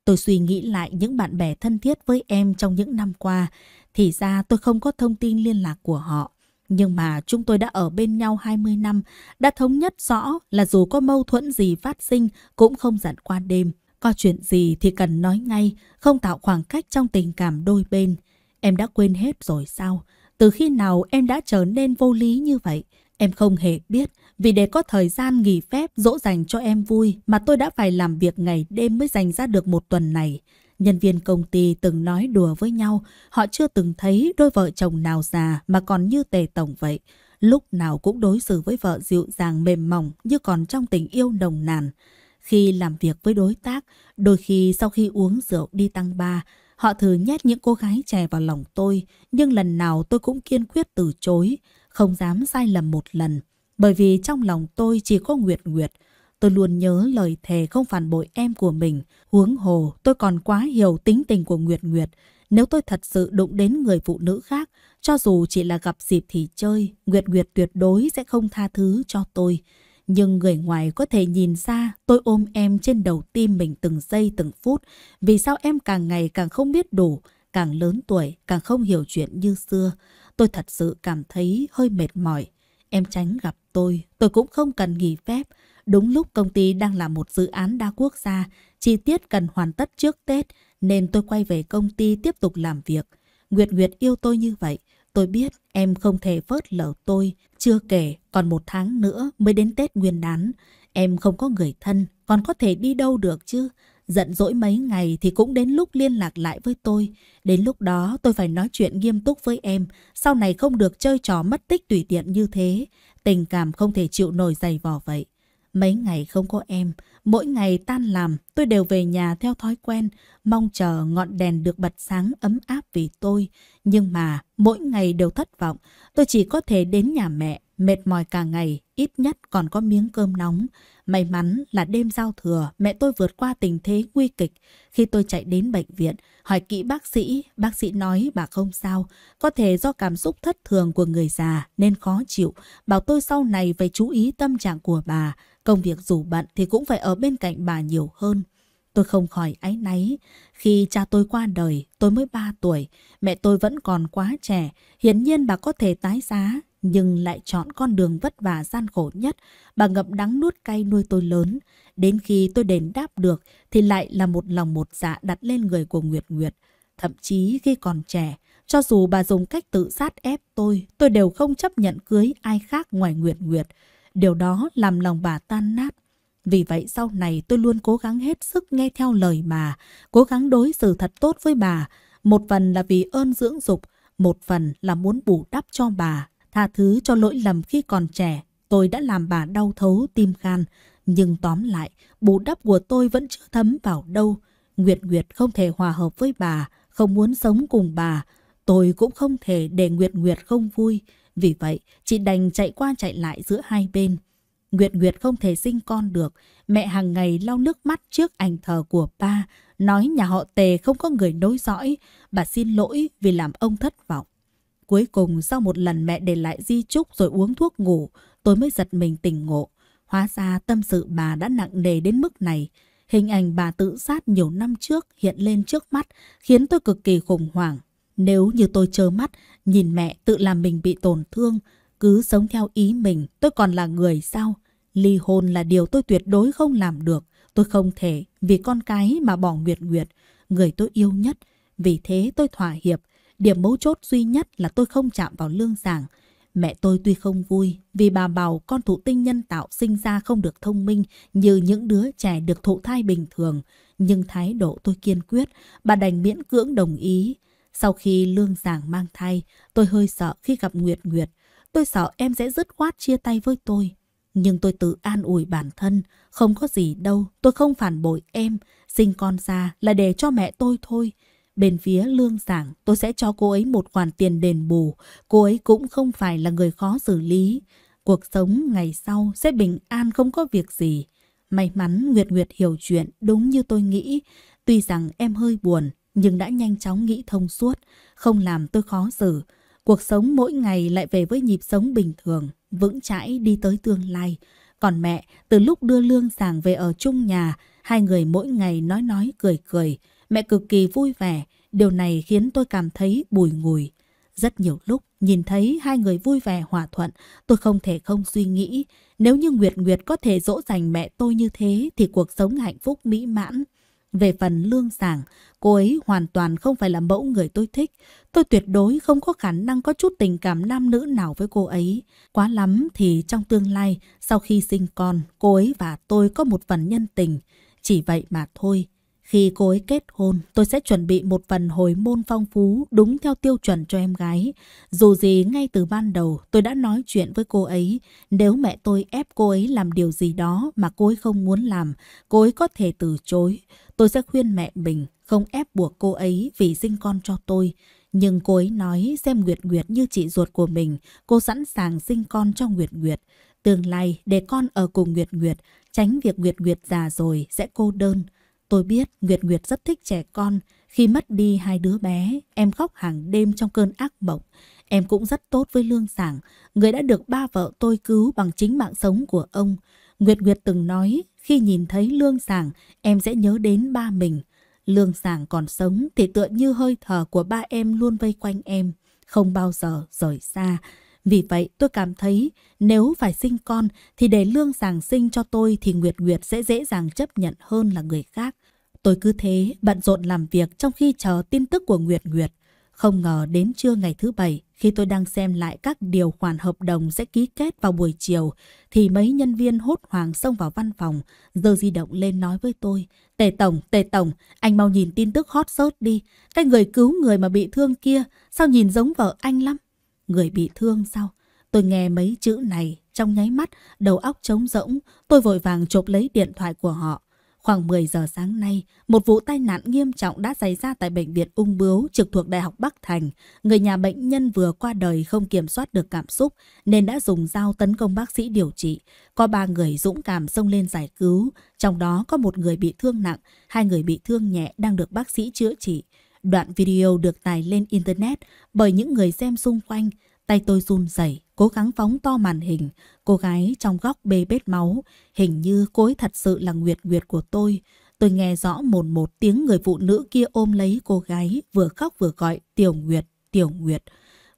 Tôi suy nghĩ lại những bạn bè thân thiết với em trong những năm qua. Thì ra tôi không có thông tin liên lạc của họ. Nhưng mà chúng tôi đã ở bên nhau 20 năm, đã thống nhất rõ là dù có mâu thuẫn gì phát sinh cũng không dặn qua đêm. Có chuyện gì thì cần nói ngay, không tạo khoảng cách trong tình cảm đôi bên. Em đã quên hết rồi sao? Từ khi nào em đã trở nên vô lý như vậy? Em không hề biết, vì để có thời gian nghỉ phép dỗ dành cho em vui mà tôi đã phải làm việc ngày đêm mới dành ra được một tuần này. Nhân viên công ty từng nói đùa với nhau, họ chưa từng thấy đôi vợ chồng nào già mà còn như tề tổng vậy. Lúc nào cũng đối xử với vợ dịu dàng mềm mỏng như còn trong tình yêu nồng nàn. Khi làm việc với đối tác, đôi khi sau khi uống rượu đi tăng ba, họ thử nhét những cô gái trẻ vào lòng tôi, nhưng lần nào tôi cũng kiên quyết từ chối không dám sai lầm một lần. Bởi vì trong lòng tôi chỉ có Nguyệt Nguyệt. Tôi luôn nhớ lời thề không phản bội em của mình. Huống hồ, tôi còn quá hiểu tính tình của Nguyệt Nguyệt. Nếu tôi thật sự đụng đến người phụ nữ khác, cho dù chỉ là gặp dịp thì chơi, Nguyệt Nguyệt tuyệt đối sẽ không tha thứ cho tôi. Nhưng người ngoài có thể nhìn ra tôi ôm em trên đầu tim mình từng giây từng phút. Vì sao em càng ngày càng không biết đủ, càng lớn tuổi, càng không hiểu chuyện như xưa tôi thật sự cảm thấy hơi mệt mỏi. Em tránh gặp tôi, tôi cũng không cần nghỉ phép. Đúng lúc công ty đang làm một dự án đa quốc gia, chi tiết cần hoàn tất trước Tết, nên tôi quay về công ty tiếp tục làm việc. Nguyệt Nguyệt yêu tôi như vậy, tôi biết em không thể vớt lở tôi. Chưa kể, còn một tháng nữa mới đến Tết Nguyên đán. Em không có người thân, còn có thể đi đâu được chứ? Giận dỗi mấy ngày thì cũng đến lúc liên lạc lại với tôi. Đến lúc đó tôi phải nói chuyện nghiêm túc với em. Sau này không được chơi trò mất tích tùy tiện như thế. Tình cảm không thể chịu nổi dày vò vậy. Mấy ngày không có em, mỗi ngày tan làm tôi đều về nhà theo thói quen, mong chờ ngọn đèn được bật sáng ấm áp vì tôi. Nhưng mà mỗi ngày đều thất vọng, tôi chỉ có thể đến nhà mẹ, mệt mỏi cả ngày, ít nhất còn có miếng cơm nóng. May mắn là đêm giao thừa, mẹ tôi vượt qua tình thế nguy kịch. Khi tôi chạy đến bệnh viện, hỏi kỹ bác sĩ, bác sĩ nói bà không sao. Có thể do cảm xúc thất thường của người già nên khó chịu. Bảo tôi sau này phải chú ý tâm trạng của bà. Công việc dù bận thì cũng phải ở bên cạnh bà nhiều hơn. Tôi không khỏi áy náy. Khi cha tôi qua đời, tôi mới 3 tuổi. Mẹ tôi vẫn còn quá trẻ. Hiển nhiên bà có thể tái giá, nhưng lại chọn con đường vất vả gian khổ nhất. Bà ngậm đắng nuốt cay nuôi tôi lớn. Đến khi tôi đền đáp được thì lại là một lòng một dạ đặt lên người của Nguyệt Nguyệt. Thậm chí khi còn trẻ, cho dù bà dùng cách tự sát ép tôi, tôi đều không chấp nhận cưới ai khác ngoài Nguyệt Nguyệt. Điều đó làm lòng bà tan nát. Vì vậy sau này tôi luôn cố gắng hết sức nghe theo lời bà, cố gắng đối xử thật tốt với bà. Một phần là vì ơn dưỡng dục, một phần là muốn bù đắp cho bà Tha thứ cho lỗi lầm khi còn trẻ, tôi đã làm bà đau thấu tim gan. Nhưng tóm lại, bù đắp của tôi vẫn chưa thấm vào đâu. Nguyệt Nguyệt không thể hòa hợp với bà, không muốn sống cùng bà. Tôi cũng không thể để Nguyệt Nguyệt không vui. Vì vậy, chị đành chạy qua chạy lại giữa hai bên. Nguyệt Nguyệt không thể sinh con được. Mẹ hàng ngày lau nước mắt trước ảnh thờ của ba, nói nhà họ tề không có người nối dõi. Bà xin lỗi vì làm ông thất vọng. Cuối cùng sau một lần mẹ để lại di chúc rồi uống thuốc ngủ, tôi mới giật mình tỉnh ngộ. Hóa ra tâm sự bà đã nặng nề đến mức này. Hình ảnh bà tự sát nhiều năm trước hiện lên trước mắt khiến tôi cực kỳ khủng hoảng. Nếu như tôi trơ mắt, nhìn mẹ tự làm mình bị tổn thương, cứ sống theo ý mình, tôi còn là người sao? Ly hôn là điều tôi tuyệt đối không làm được. Tôi không thể vì con cái mà bỏ Nguyệt Nguyệt, người tôi yêu nhất. Vì thế tôi thỏa hiệp, Điểm mấu chốt duy nhất là tôi không chạm vào lương sàng Mẹ tôi tuy không vui vì bà bảo con thụ tinh nhân tạo sinh ra không được thông minh như những đứa trẻ được thụ thai bình thường. Nhưng thái độ tôi kiên quyết, bà đành miễn cưỡng đồng ý. Sau khi lương giảng mang thai, tôi hơi sợ khi gặp Nguyệt Nguyệt. Tôi sợ em sẽ dứt khoát chia tay với tôi. Nhưng tôi tự an ủi bản thân, không có gì đâu, tôi không phản bội em, sinh con ra là để cho mẹ tôi thôi. Bên phía lương giảng tôi sẽ cho cô ấy một khoản tiền đền bù. Cô ấy cũng không phải là người khó xử lý. Cuộc sống ngày sau sẽ bình an không có việc gì. May mắn Nguyệt Nguyệt hiểu chuyện đúng như tôi nghĩ. Tuy rằng em hơi buồn nhưng đã nhanh chóng nghĩ thông suốt. Không làm tôi khó xử. Cuộc sống mỗi ngày lại về với nhịp sống bình thường, vững chãi đi tới tương lai. Còn mẹ, từ lúc đưa lương giảng về ở chung nhà, hai người mỗi ngày nói nói cười cười. Mẹ cực kỳ vui vẻ, điều này khiến tôi cảm thấy bùi ngùi. Rất nhiều lúc nhìn thấy hai người vui vẻ hòa thuận, tôi không thể không suy nghĩ, nếu như Nguyệt Nguyệt có thể dỗ dành mẹ tôi như thế thì cuộc sống hạnh phúc mỹ mãn. Về phần lương sàng, cô ấy hoàn toàn không phải là mẫu người tôi thích. Tôi tuyệt đối không có khả năng có chút tình cảm nam nữ nào với cô ấy. Quá lắm thì trong tương lai, sau khi sinh con, cô ấy và tôi có một phần nhân tình. Chỉ vậy mà thôi, khi cô ấy kết hôn, tôi sẽ chuẩn bị một phần hồi môn phong phú đúng theo tiêu chuẩn cho em gái. Dù gì ngay từ ban đầu tôi đã nói chuyện với cô ấy. Nếu mẹ tôi ép cô ấy làm điều gì đó mà cô ấy không muốn làm, cô ấy có thể từ chối. Tôi sẽ khuyên mẹ mình không ép buộc cô ấy vì sinh con cho tôi. Nhưng cô ấy nói xem Nguyệt Nguyệt như chị ruột của mình, cô sẵn sàng sinh con cho Nguyệt Nguyệt. Tương lai để con ở cùng Nguyệt Nguyệt, tránh việc Nguyệt Nguyệt già rồi sẽ cô đơn. Tôi biết Nguyệt Nguyệt rất thích trẻ con. Khi mất đi hai đứa bé, em khóc hàng đêm trong cơn ác mộng. Em cũng rất tốt với Lương Sảng, người đã được ba vợ tôi cứu bằng chính mạng sống của ông. Nguyệt Nguyệt từng nói, khi nhìn thấy Lương Sảng, em sẽ nhớ đến ba mình. Lương Sảng còn sống thì tựa như hơi thở của ba em luôn vây quanh em, không bao giờ rời xa. Vì vậy tôi cảm thấy nếu phải sinh con thì để Lương Sảng sinh cho tôi thì Nguyệt Nguyệt sẽ dễ dàng chấp nhận hơn là người khác. Tôi cứ thế bận rộn làm việc trong khi chờ tin tức của Nguyệt Nguyệt. Không ngờ đến trưa ngày thứ bảy, khi tôi đang xem lại các điều khoản hợp đồng sẽ ký kết vào buổi chiều, thì mấy nhân viên hốt hoảng xông vào văn phòng, giơ di động lên nói với tôi. Tề Tổng, Tề Tổng, anh mau nhìn tin tức hot sốt đi. Cái người cứu người mà bị thương kia, sao nhìn giống vợ anh lắm? Người bị thương sao? Tôi nghe mấy chữ này, trong nháy mắt, đầu óc trống rỗng, tôi vội vàng chộp lấy điện thoại của họ. Khoảng 10 giờ sáng nay, một vụ tai nạn nghiêm trọng đã xảy ra tại Bệnh viện Ung Bướu trực thuộc Đại học Bắc Thành. Người nhà bệnh nhân vừa qua đời không kiểm soát được cảm xúc nên đã dùng dao tấn công bác sĩ điều trị. Có ba người dũng cảm xông lên giải cứu, trong đó có một người bị thương nặng, hai người bị thương nhẹ đang được bác sĩ chữa trị. Đoạn video được tải lên Internet bởi những người xem xung quanh, tay tôi run rẩy cố gắng phóng to màn hình, cô gái trong góc bê bết máu, hình như cô ấy thật sự là Nguyệt Nguyệt của tôi. Tôi nghe rõ một một tiếng người phụ nữ kia ôm lấy cô gái, vừa khóc vừa gọi Tiểu Nguyệt, Tiểu Nguyệt.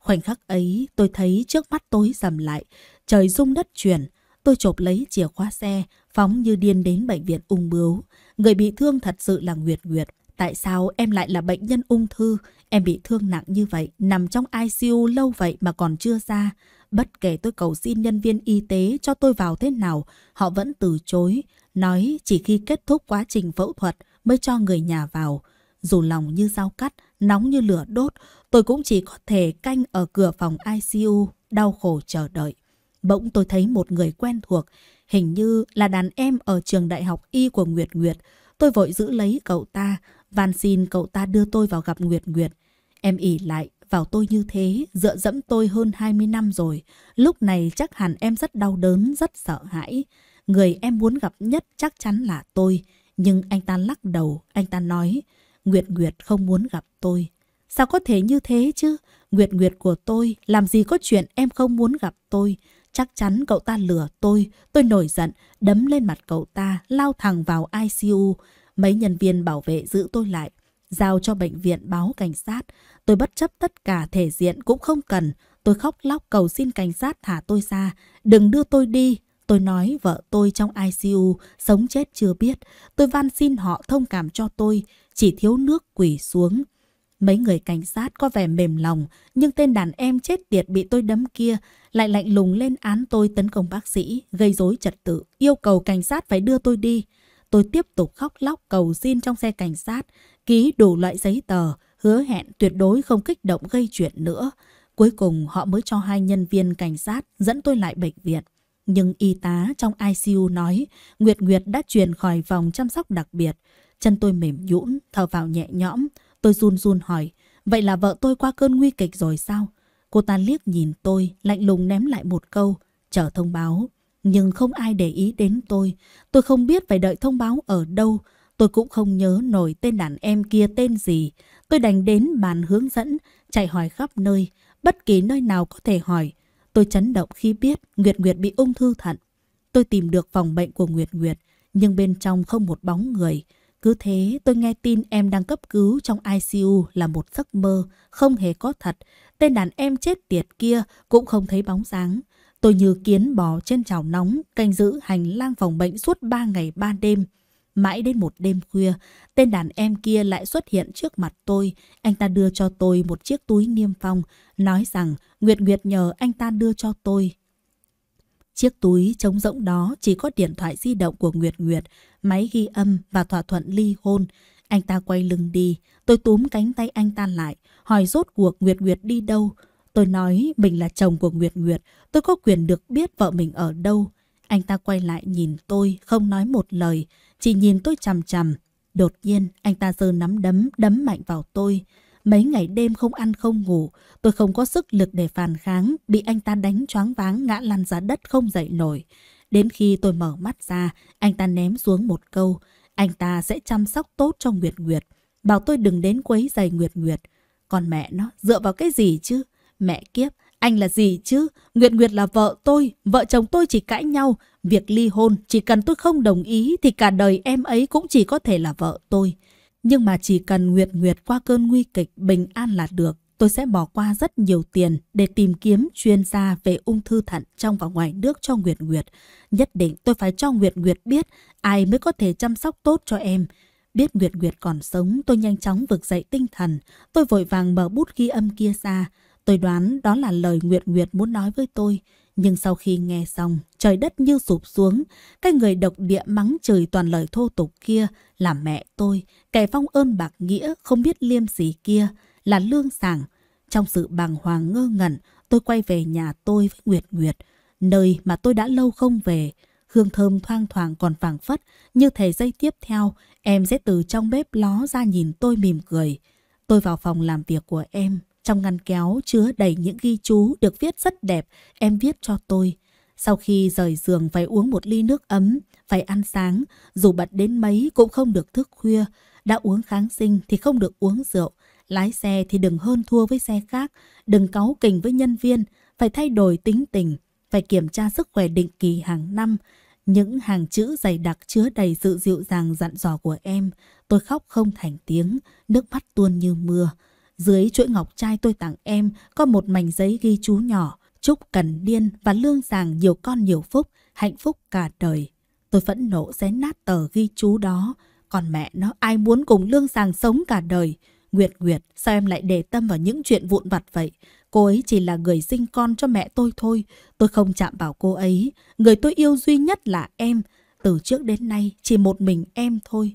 Khoảnh khắc ấy, tôi thấy trước mắt tối sầm lại, trời rung đất chuyển. Tôi chộp lấy chìa khóa xe, phóng như điên đến bệnh viện ung bướu. Người bị thương thật sự là Nguyệt Nguyệt. Tại sao em lại là bệnh nhân ung thư? Em bị thương nặng như vậy, nằm trong ICU lâu vậy mà còn chưa ra. Bất kể tôi cầu xin nhân viên y tế cho tôi vào thế nào, họ vẫn từ chối, nói chỉ khi kết thúc quá trình phẫu thuật mới cho người nhà vào. Dù lòng như dao cắt, nóng như lửa đốt, tôi cũng chỉ có thể canh ở cửa phòng ICU, đau khổ chờ đợi. Bỗng tôi thấy một người quen thuộc, hình như là đàn em ở trường đại học y của Nguyệt Nguyệt. Tôi vội giữ lấy cậu ta, van xin cậu ta đưa tôi vào gặp Nguyệt Nguyệt. Em ỉ lại, vào tôi như thế, dựa dẫm tôi hơn 20 năm rồi. Lúc này chắc hẳn em rất đau đớn, rất sợ hãi. Người em muốn gặp nhất chắc chắn là tôi. Nhưng anh ta lắc đầu, anh ta nói, Nguyệt Nguyệt không muốn gặp tôi. Sao có thể như thế chứ? Nguyệt Nguyệt của tôi, làm gì có chuyện em không muốn gặp tôi. Chắc chắn cậu ta lừa tôi. Tôi nổi giận, đấm lên mặt cậu ta, lao thẳng vào ICU. Mấy nhân viên bảo vệ giữ tôi lại giao cho bệnh viện báo cảnh sát. Tôi bất chấp tất cả thể diện cũng không cần. Tôi khóc lóc cầu xin cảnh sát thả tôi ra. Đừng đưa tôi đi. Tôi nói vợ tôi trong ICU, sống chết chưa biết. Tôi van xin họ thông cảm cho tôi. Chỉ thiếu nước quỷ xuống. Mấy người cảnh sát có vẻ mềm lòng, nhưng tên đàn em chết tiệt bị tôi đấm kia lại lạnh lùng lên án tôi tấn công bác sĩ, gây rối trật tự, yêu cầu cảnh sát phải đưa tôi đi. Tôi tiếp tục khóc lóc cầu xin trong xe cảnh sát, ký đủ loại giấy tờ, hứa hẹn tuyệt đối không kích động gây chuyện nữa. Cuối cùng họ mới cho hai nhân viên cảnh sát dẫn tôi lại bệnh viện. Nhưng y tá trong ICU nói Nguyệt Nguyệt đã chuyển khỏi vòng chăm sóc đặc biệt. Chân tôi mềm nhũn, thở vào nhẹ nhõm. Tôi run run hỏi, vậy là vợ tôi qua cơn nguy kịch rồi sao? Cô ta liếc nhìn tôi, lạnh lùng ném lại một câu, chờ thông báo. Nhưng không ai để ý đến tôi. Tôi không biết phải đợi thông báo ở đâu. Tôi cũng không nhớ nổi tên đàn em kia tên gì. Tôi đành đến bàn hướng dẫn, chạy hỏi khắp nơi, bất kỳ nơi nào có thể hỏi. Tôi chấn động khi biết Nguyệt Nguyệt bị ung thư thận. Tôi tìm được phòng bệnh của Nguyệt Nguyệt, nhưng bên trong không một bóng người. Cứ thế tôi nghe tin em đang cấp cứu trong ICU là một giấc mơ, không hề có thật. Tên đàn em chết tiệt kia cũng không thấy bóng dáng. Tôi như kiến bò trên chảo nóng, canh giữ hành lang phòng bệnh suốt 3 ngày 3 đêm. Mãi đến một đêm khuya, tên đàn em kia lại xuất hiện trước mặt tôi. Anh ta đưa cho tôi một chiếc túi niêm phong, nói rằng Nguyệt Nguyệt nhờ anh ta đưa cho tôi. Chiếc túi trống rỗng đó chỉ có điện thoại di động của Nguyệt Nguyệt, máy ghi âm và thỏa thuận ly hôn. Anh ta quay lưng đi, tôi túm cánh tay anh ta lại, hỏi rốt cuộc Nguyệt Nguyệt đi đâu. Tôi nói mình là chồng của Nguyệt Nguyệt, tôi có quyền được biết vợ mình ở đâu. Anh ta quay lại nhìn tôi, không nói một lời. Chỉ nhìn tôi chằm chằm. Đột nhiên, anh ta giơ nắm đấm, đấm mạnh vào tôi. Mấy ngày đêm không ăn không ngủ, tôi không có sức lực để phản kháng, bị anh ta đánh choáng váng ngã lăn ra đất không dậy nổi. Đến khi tôi mở mắt ra, anh ta ném xuống một câu, anh ta sẽ chăm sóc tốt cho Nguyệt Nguyệt, bảo tôi đừng đến quấy giày Nguyệt Nguyệt. Còn mẹ nó, dựa vào cái gì chứ? Mẹ kiếp, anh là gì chứ? Nguyệt Nguyệt là vợ tôi, vợ chồng tôi chỉ cãi nhau, Việc ly hôn, chỉ cần tôi không đồng ý thì cả đời em ấy cũng chỉ có thể là vợ tôi. Nhưng mà chỉ cần Nguyệt Nguyệt qua cơn nguy kịch bình an là được. Tôi sẽ bỏ qua rất nhiều tiền để tìm kiếm chuyên gia về ung thư thận trong và ngoài nước cho Nguyệt Nguyệt. Nhất định tôi phải cho Nguyệt Nguyệt biết ai mới có thể chăm sóc tốt cho em. Biết Nguyệt Nguyệt còn sống, tôi nhanh chóng vực dậy tinh thần. Tôi vội vàng mở bút ghi âm kia ra. Tôi đoán đó là lời Nguyệt Nguyệt muốn nói với tôi. Nhưng sau khi nghe xong, trời đất như sụp xuống. Cái người độc địa mắng trời toàn lời thô tục kia là mẹ tôi, kẻ phong ơn bạc nghĩa, không biết liêm gì kia, là lương sàng. Trong sự bàng hoàng ngơ ngẩn, tôi quay về nhà tôi với Nguyệt Nguyệt, nơi mà tôi đã lâu không về. Hương thơm thoang thoảng còn phảng phất, như thể dây tiếp theo, em sẽ từ trong bếp ló ra nhìn tôi mỉm cười. Tôi vào phòng làm việc của em, trong ngăn kéo chứa đầy những ghi chú được viết rất đẹp, em viết cho tôi. Sau khi rời giường phải uống một ly nước ấm, phải ăn sáng, dù bận đến mấy cũng không được thức khuya. Đã uống kháng sinh thì không được uống rượu, lái xe thì đừng hơn thua với xe khác, đừng cáu kỉnh với nhân viên, phải thay đổi tính tình, phải kiểm tra sức khỏe định kỳ hàng năm. Những hàng chữ dày đặc chứa đầy sự dịu dàng dặn dò của em, tôi khóc không thành tiếng, nước mắt tuôn như mưa. Dưới chuỗi ngọc trai tôi tặng em có một mảnh giấy ghi chú nhỏ. Chúc Cần Điên và Lương Giàng nhiều con nhiều phúc, hạnh phúc cả đời. Tôi phẫn nộ xé nát tờ ghi chú đó. Còn mẹ nó ai muốn cùng Lương Giàng sống cả đời. Nguyệt Nguyệt, sao em lại để tâm vào những chuyện vụn vặt vậy? Cô ấy chỉ là người sinh con cho mẹ tôi thôi. Tôi không chạm vào cô ấy. Người tôi yêu duy nhất là em. Từ trước đến nay, chỉ một mình em thôi.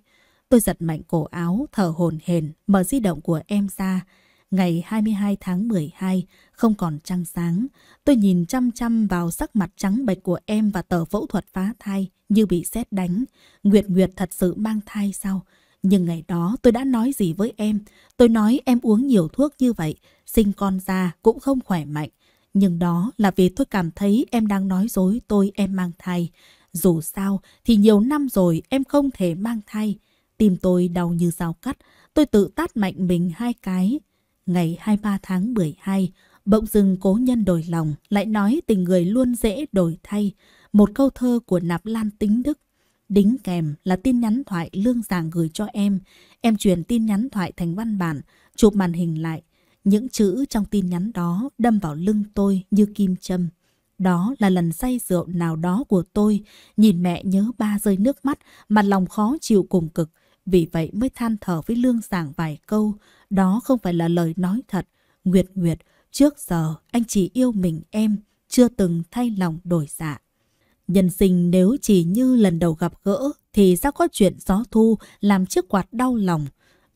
Tôi giật mạnh cổ áo, thở hồn hền, mở di động của em ra. Ngày 22 tháng 12, không còn trăng sáng. Tôi nhìn chăm chăm vào sắc mặt trắng bệch của em và tờ phẫu thuật phá thai như bị sét đánh. Nguyệt Nguyệt thật sự mang thai sao? Nhưng ngày đó tôi đã nói gì với em? Tôi nói em uống nhiều thuốc như vậy, sinh con ra cũng không khỏe mạnh. Nhưng đó là vì tôi cảm thấy em đang nói dối tôi em mang thai. Dù sao thì nhiều năm rồi em không thể mang thai. Tim tôi đau như dao cắt, tôi tự tát mạnh mình hai cái. Ngày 23 tháng 12, bỗng dưng cố nhân đổi lòng, lại nói tình người luôn dễ đổi thay. Một câu thơ của Nạp Lan Tính Đức. Đính kèm là tin nhắn thoại Lương Giảng gửi cho em. Em chuyển tin nhắn thoại thành văn bản, chụp màn hình lại. Những chữ trong tin nhắn đó đâm vào lưng tôi như kim châm. Đó là lần say rượu nào đó của tôi, nhìn mẹ nhớ ba rơi nước mắt mặt lòng khó chịu cùng cực. Vì vậy mới than thở với Lương Giảng vài câu, đó không phải là lời nói thật. Nguyệt Nguyệt, trước giờ anh chỉ yêu mình em, chưa từng thay lòng đổi dạ. Nhân sinh nếu chỉ như lần đầu gặp gỡ thì sao có chuyện gió thu làm chiếc quạt đau lòng.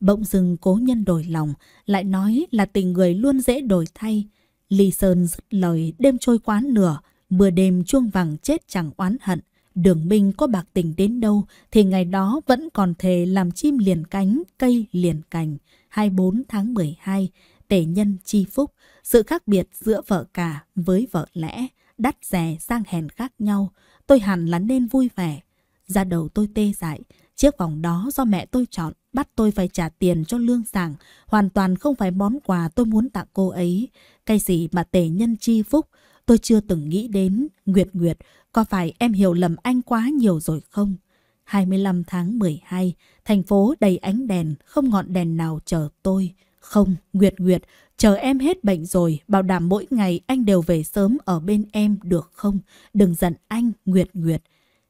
Bỗng dưng cố nhân đổi lòng, lại nói là tình người luôn dễ đổi thay. Lý Sơn dứt lời đêm trôi quá nửa, mưa đêm chuông vàng chết chẳng oán hận. Đường Minh có bạc tình đến đâu thì ngày đó vẫn còn thề làm chim liền cánh, cây liền cành. 24 tháng 12, tể nhân chi phúc, sự khác biệt giữa vợ cả với vợ lẽ, đắt rẻ sang hèn khác nhau, tôi hẳn là nên vui vẻ. Ra đầu tôi tê dại, chiếc vòng đó do mẹ tôi chọn, bắt tôi phải trả tiền cho lương sàng hoàn toàn không phải món quà tôi muốn tặng cô ấy. Cái gì mà tể nhân chi phúc, tôi chưa từng nghĩ đến. Nguyệt Nguyệt, có phải em hiểu lầm anh quá nhiều rồi không? 25 tháng 12, thành phố đầy ánh đèn, không ngọn đèn nào chờ tôi. Không, Nguyệt Nguyệt, chờ em hết bệnh rồi, bảo đảm mỗi ngày anh đều về sớm ở bên em được không? Đừng giận anh, Nguyệt Nguyệt.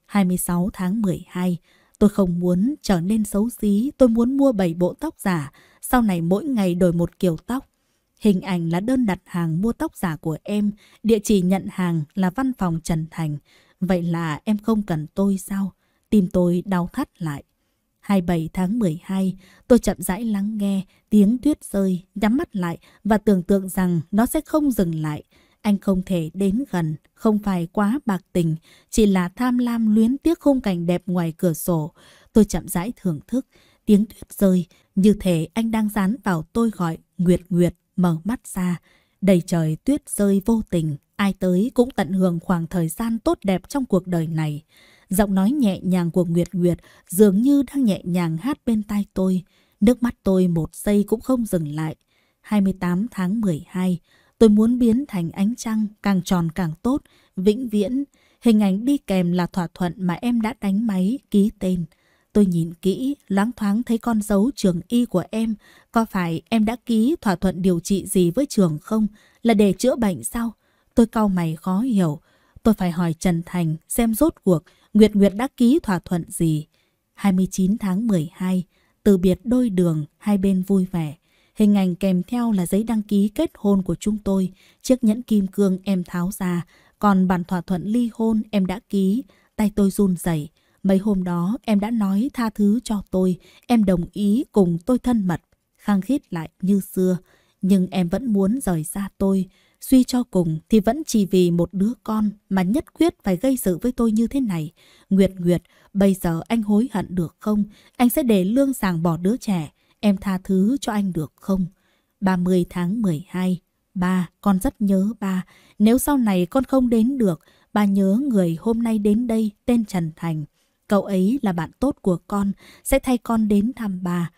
26 tháng 12, tôi không muốn trở nên xấu xí, tôi muốn mua 7 bộ tóc giả, sau này mỗi ngày đổi một kiểu tóc. Hình ảnh là đơn đặt hàng mua tóc giả của em, địa chỉ nhận hàng là văn phòng Trần Thành. Vậy là em không cần tôi sao? Tim tôi đau thắt lại. 27 tháng 12, tôi chậm rãi lắng nghe tiếng tuyết rơi, nhắm mắt lại và tưởng tượng rằng nó sẽ không dừng lại. Anh không thể đến gần, không phải quá bạc tình, chỉ là tham lam luyến tiếc khung cảnh đẹp ngoài cửa sổ. Tôi chậm rãi thưởng thức, tiếng tuyết rơi, như thể anh đang dán vào tôi gọi Nguyệt Nguyệt mở mắt ra, đầy trời tuyết rơi vô tình, ai tới cũng tận hưởng khoảng thời gian tốt đẹp trong cuộc đời này. Giọng nói nhẹ nhàng của Nguyệt Nguyệt dường như đang nhẹ nhàng hát bên tai tôi, nước mắt tôi một giây cũng không dừng lại. 28 tháng 12, tôi muốn biến thành ánh trăng, càng tròn càng tốt, vĩnh viễn. Hình ảnh đi kèm là thỏa thuận mà em đã đánh máy, ký tên. Tôi nhìn kỹ, loáng thoáng thấy con dấu trường y của em. Có phải em đã ký thỏa thuận điều trị gì với trường không? Là để chữa bệnh sao? Tôi cau mày khó hiểu. Tôi phải hỏi Trần Thành xem rốt cuộc Nguyệt Nguyệt đã ký thỏa thuận gì. 29 tháng 12, từ biệt đôi đường, hai bên vui vẻ. Hình ảnh kèm theo là giấy đăng ký kết hôn của chúng tôi, chiếc nhẫn kim cương em tháo ra, còn bản thỏa thuận ly hôn em đã ký, tay tôi run rẩy Mấy hôm đó em đã nói tha thứ cho tôi, em đồng ý cùng tôi thân mật, khăng khít lại như xưa. Nhưng em vẫn muốn rời xa tôi, suy cho cùng thì vẫn chỉ vì một đứa con mà nhất quyết phải gây sự với tôi như thế này. Nguyệt Nguyệt, bây giờ anh hối hận được không? Anh sẽ để lương sàng bỏ đứa trẻ, em tha thứ cho anh được không? 30 tháng 12 Ba, con rất nhớ ba. Nếu sau này con không đến được, ba nhớ người hôm nay đến đây tên Trần Thành. Cậu ấy là bạn tốt của con, sẽ thay con đến thăm bà.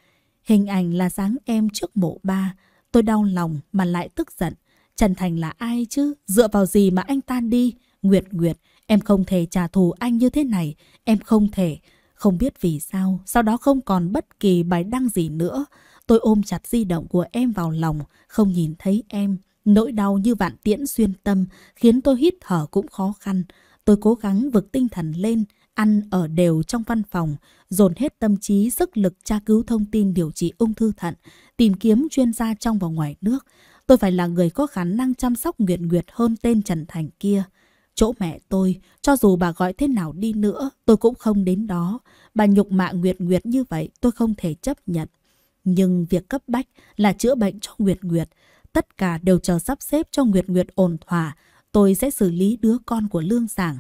Hình ảnh là dáng em trước mộ ba. Tôi đau lòng mà lại tức giận. Trần Thành là ai chứ? Dựa vào gì mà anh tan đi? Nguyệt Nguyệt, em không thể trả thù anh như thế này. Em không thể. Không biết vì sao, sau đó không còn bất kỳ bài đăng gì nữa. Tôi ôm chặt di động của em vào lòng, không nhìn thấy em. Nỗi đau như vạn tiễn xuyên tâm khiến tôi hít thở cũng khó khăn. Tôi cố gắng vực tinh thần lên, ăn ở đều trong văn phòng, dồn hết tâm trí, sức lực tra cứu thông tin điều trị ung thư thận, tìm kiếm chuyên gia trong và ngoài nước. Tôi phải là người có khả năng chăm sóc Nguyệt Nguyệt hơn tên Trần Thành kia. Chỗ mẹ tôi, cho dù bà gọi thế nào đi nữa, tôi cũng không đến đó. Bà nhục mạ Nguyệt Nguyệt như vậy, tôi không thể chấp nhận. Nhưng việc cấp bách là chữa bệnh cho Nguyệt Nguyệt. Tất cả đều chờ sắp xếp cho Nguyệt Nguyệt ổn thỏa. Tôi sẽ xử lý đứa con của Lương Sảng.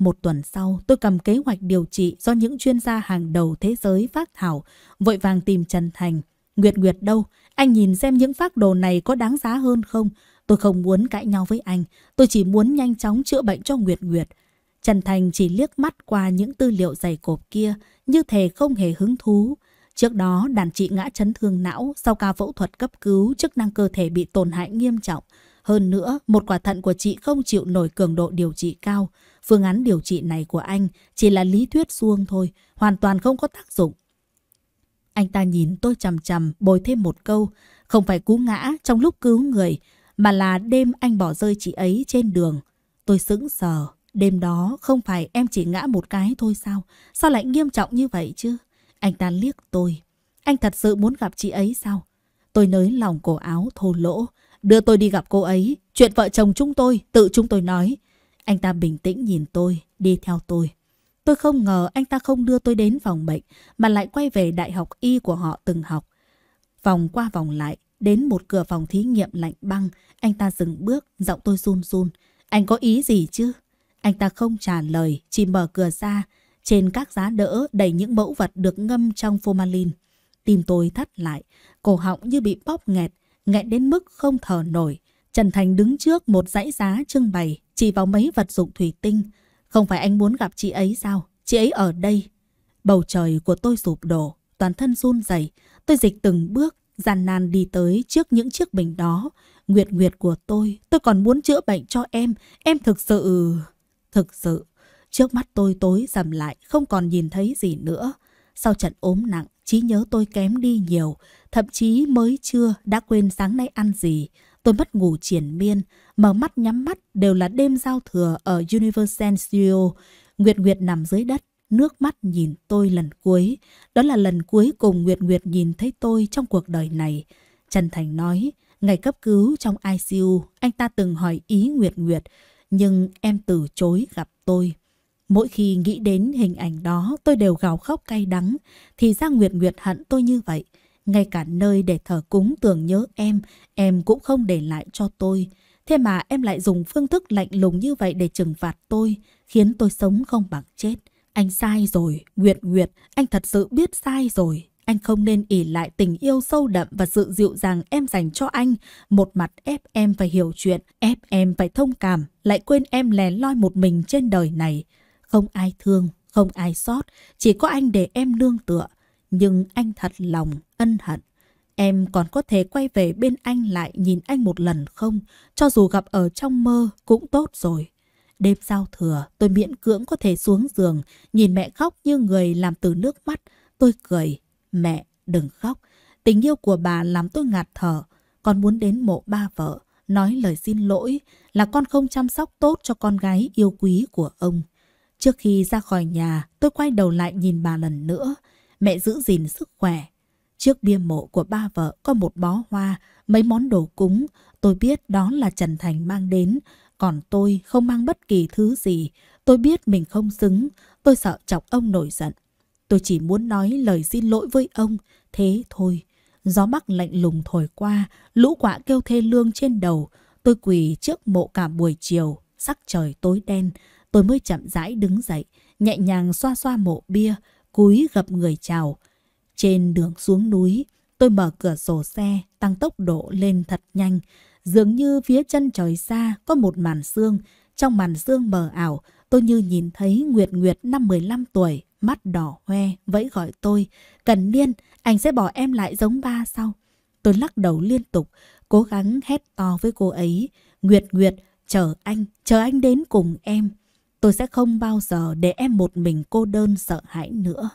Một tuần sau, tôi cầm kế hoạch điều trị do những chuyên gia hàng đầu thế giới phát thảo, vội vàng tìm Trần Thành. Nguyệt Nguyệt đâu? Anh nhìn xem những phác đồ này có đáng giá hơn không? Tôi không muốn cãi nhau với anh, tôi chỉ muốn nhanh chóng chữa bệnh cho Nguyệt Nguyệt. Trần Thành chỉ liếc mắt qua những tư liệu dày cộp kia, như thể không hề hứng thú. Trước đó, đàn chị ngã chấn thương não sau ca phẫu thuật cấp cứu, chức năng cơ thể bị tổn hại nghiêm trọng. Hơn nữa, một quả thận của chị không chịu nổi cường độ điều trị cao. Phương án điều trị này của anh chỉ là lý thuyết suông thôi, hoàn toàn không có tác dụng. Anh ta nhìn tôi chằm chằm, bồi thêm một câu. Không phải cú ngã trong lúc cứu người, mà là đêm anh bỏ rơi chị ấy trên đường. Tôi sững sờ, đêm đó không phải em chỉ ngã một cái thôi sao? Sao lại nghiêm trọng như vậy chứ? Anh ta liếc tôi. Anh thật sự muốn gặp chị ấy sao? Tôi nới lòng cổ áo thô lỗ, đưa tôi đi gặp cô ấy. Chuyện vợ chồng chúng tôi, tự chúng tôi nói. Anh ta bình tĩnh nhìn tôi, đi theo tôi. Tôi không ngờ anh ta không đưa tôi đến phòng bệnh, mà lại quay về đại học y của họ từng học. Vòng qua vòng lại, đến một cửa phòng thí nghiệm lạnh băng, anh ta dừng bước, giọng tôi run run. Anh có ý gì chứ? Anh ta không trả lời, chỉ mở cửa ra. Trên các giá đỡ đầy những mẫu vật được ngâm trong formalin. Tim tôi thắt lại, cổ họng như bị bóp nghẹt, nghẹn đến mức không thở nổi. Trần Thành đứng trước một dãy giá trưng bày, chỉ vào mấy vật dụng thủy tinh. Không phải anh muốn gặp chị ấy sao? Chị ấy ở đây. Bầu trời của tôi sụp đổ, toàn thân run rẩy. Tôi dịch từng bước, gian nan đi tới trước những chiếc bình đó. Nguyệt nguyệt của tôi, tôi còn muốn chữa bệnh cho em. Em thực sự... Thực sự, trước mắt tôi tối sầm lại, không còn nhìn thấy gì nữa. Sau trận ốm nặng, trí nhớ tôi kém đi nhiều. Thậm chí mới trưa đã quên sáng nay ăn gì. Tôi mất ngủ triển miên, mở mắt nhắm mắt đều là đêm giao thừa ở Universal Studio. Nguyệt Nguyệt nằm dưới đất, nước mắt nhìn tôi lần cuối. Đó là lần cuối cùng Nguyệt Nguyệt nhìn thấy tôi trong cuộc đời này. Trần Thành nói, ngày cấp cứu trong ICU, anh ta từng hỏi ý Nguyệt Nguyệt, nhưng em từ chối gặp tôi. Mỗi khi nghĩ đến hình ảnh đó, tôi đều gào khóc cay đắng, thì ra Nguyệt Nguyệt hận tôi như vậy ngay cả nơi để thờ cúng tưởng nhớ em, em cũng không để lại cho tôi. Thế mà em lại dùng phương thức lạnh lùng như vậy để trừng phạt tôi, khiến tôi sống không bằng chết. Anh sai rồi, Nguyệt Nguyệt, anh thật sự biết sai rồi. Anh không nên ỉ lại tình yêu sâu đậm và sự dịu dàng em dành cho anh. Một mặt ép em phải hiểu chuyện, ép em phải thông cảm, lại quên em lén loi một mình trên đời này. Không ai thương, không ai sót, chỉ có anh để em nương tựa nhưng anh thật lòng, ân hận. Em còn có thể quay về bên anh lại nhìn anh một lần không? Cho dù gặp ở trong mơ cũng tốt rồi. Đêm giao thừa, tôi miễn cưỡng có thể xuống giường, nhìn mẹ khóc như người làm từ nước mắt. Tôi cười, mẹ đừng khóc. Tình yêu của bà làm tôi ngạt thở. Con muốn đến mộ ba vợ, nói lời xin lỗi là con không chăm sóc tốt cho con gái yêu quý của ông. Trước khi ra khỏi nhà, tôi quay đầu lại nhìn bà lần nữa mẹ giữ gìn sức khỏe. Trước bia mộ của ba vợ có một bó hoa, mấy món đồ cúng, tôi biết đó là Trần Thành mang đến, còn tôi không mang bất kỳ thứ gì, tôi biết mình không xứng, tôi sợ chọc ông nổi giận. Tôi chỉ muốn nói lời xin lỗi với ông, thế thôi. Gió bắc lạnh lùng thổi qua, lũ quạ kêu thê lương trên đầu. Tôi quỳ trước mộ cả buổi chiều, sắc trời tối đen. Tôi mới chậm rãi đứng dậy, nhẹ nhàng xoa xoa mộ bia, cúi gặp người chào. Trên đường xuống núi, tôi mở cửa sổ xe, tăng tốc độ lên thật nhanh. Dường như phía chân trời xa có một màn sương. Trong màn sương mờ ảo, tôi như nhìn thấy Nguyệt Nguyệt năm 15 tuổi, mắt đỏ hoe, vẫy gọi tôi. Cần niên, anh sẽ bỏ em lại giống ba sau Tôi lắc đầu liên tục, cố gắng hét to với cô ấy. Nguyệt Nguyệt, chờ anh, chờ anh đến cùng em. Tôi sẽ không bao giờ để em một mình cô đơn sợ hãi nữa.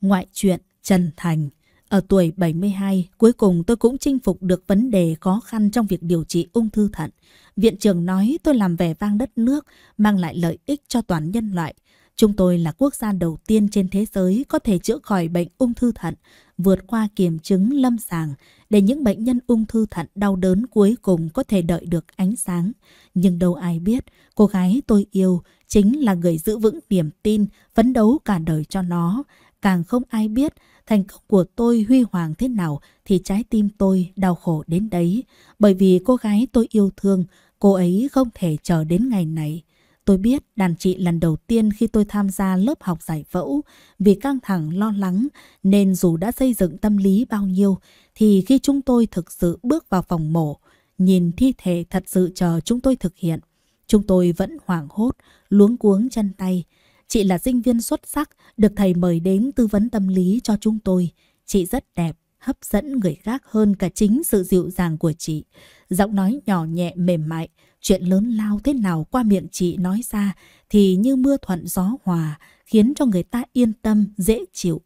Ngoại truyện Trần Thành Ở tuổi 72, cuối cùng tôi cũng chinh phục được vấn đề khó khăn trong việc điều trị ung thư thận. Viện trưởng nói tôi làm vẻ vang đất nước, mang lại lợi ích cho toàn nhân loại. Chúng tôi là quốc gia đầu tiên trên thế giới có thể chữa khỏi bệnh ung thư thận, vượt qua kiểm chứng lâm sàng, để những bệnh nhân ung thư thận đau đớn cuối cùng có thể đợi được ánh sáng. Nhưng đâu ai biết, cô gái tôi yêu chính là người giữ vững niềm tin, phấn đấu cả đời cho nó. Càng không ai biết thành công của tôi huy hoàng thế nào thì trái tim tôi đau khổ đến đấy. Bởi vì cô gái tôi yêu thương, cô ấy không thể chờ đến ngày này. Tôi biết đàn chị lần đầu tiên khi tôi tham gia lớp học giải phẫu vì căng thẳng lo lắng nên dù đã xây dựng tâm lý bao nhiêu thì khi chúng tôi thực sự bước vào phòng mổ, nhìn thi thể thật sự chờ chúng tôi thực hiện, chúng tôi vẫn hoảng hốt, luống cuống chân tay. Chị là sinh viên xuất sắc, được thầy mời đến tư vấn tâm lý cho chúng tôi. Chị rất đẹp, hấp dẫn người khác hơn cả chính sự dịu dàng của chị. Giọng nói nhỏ nhẹ mềm mại, Chuyện lớn lao thế nào qua miệng chị nói ra thì như mưa thuận gió hòa, khiến cho người ta yên tâm, dễ chịu.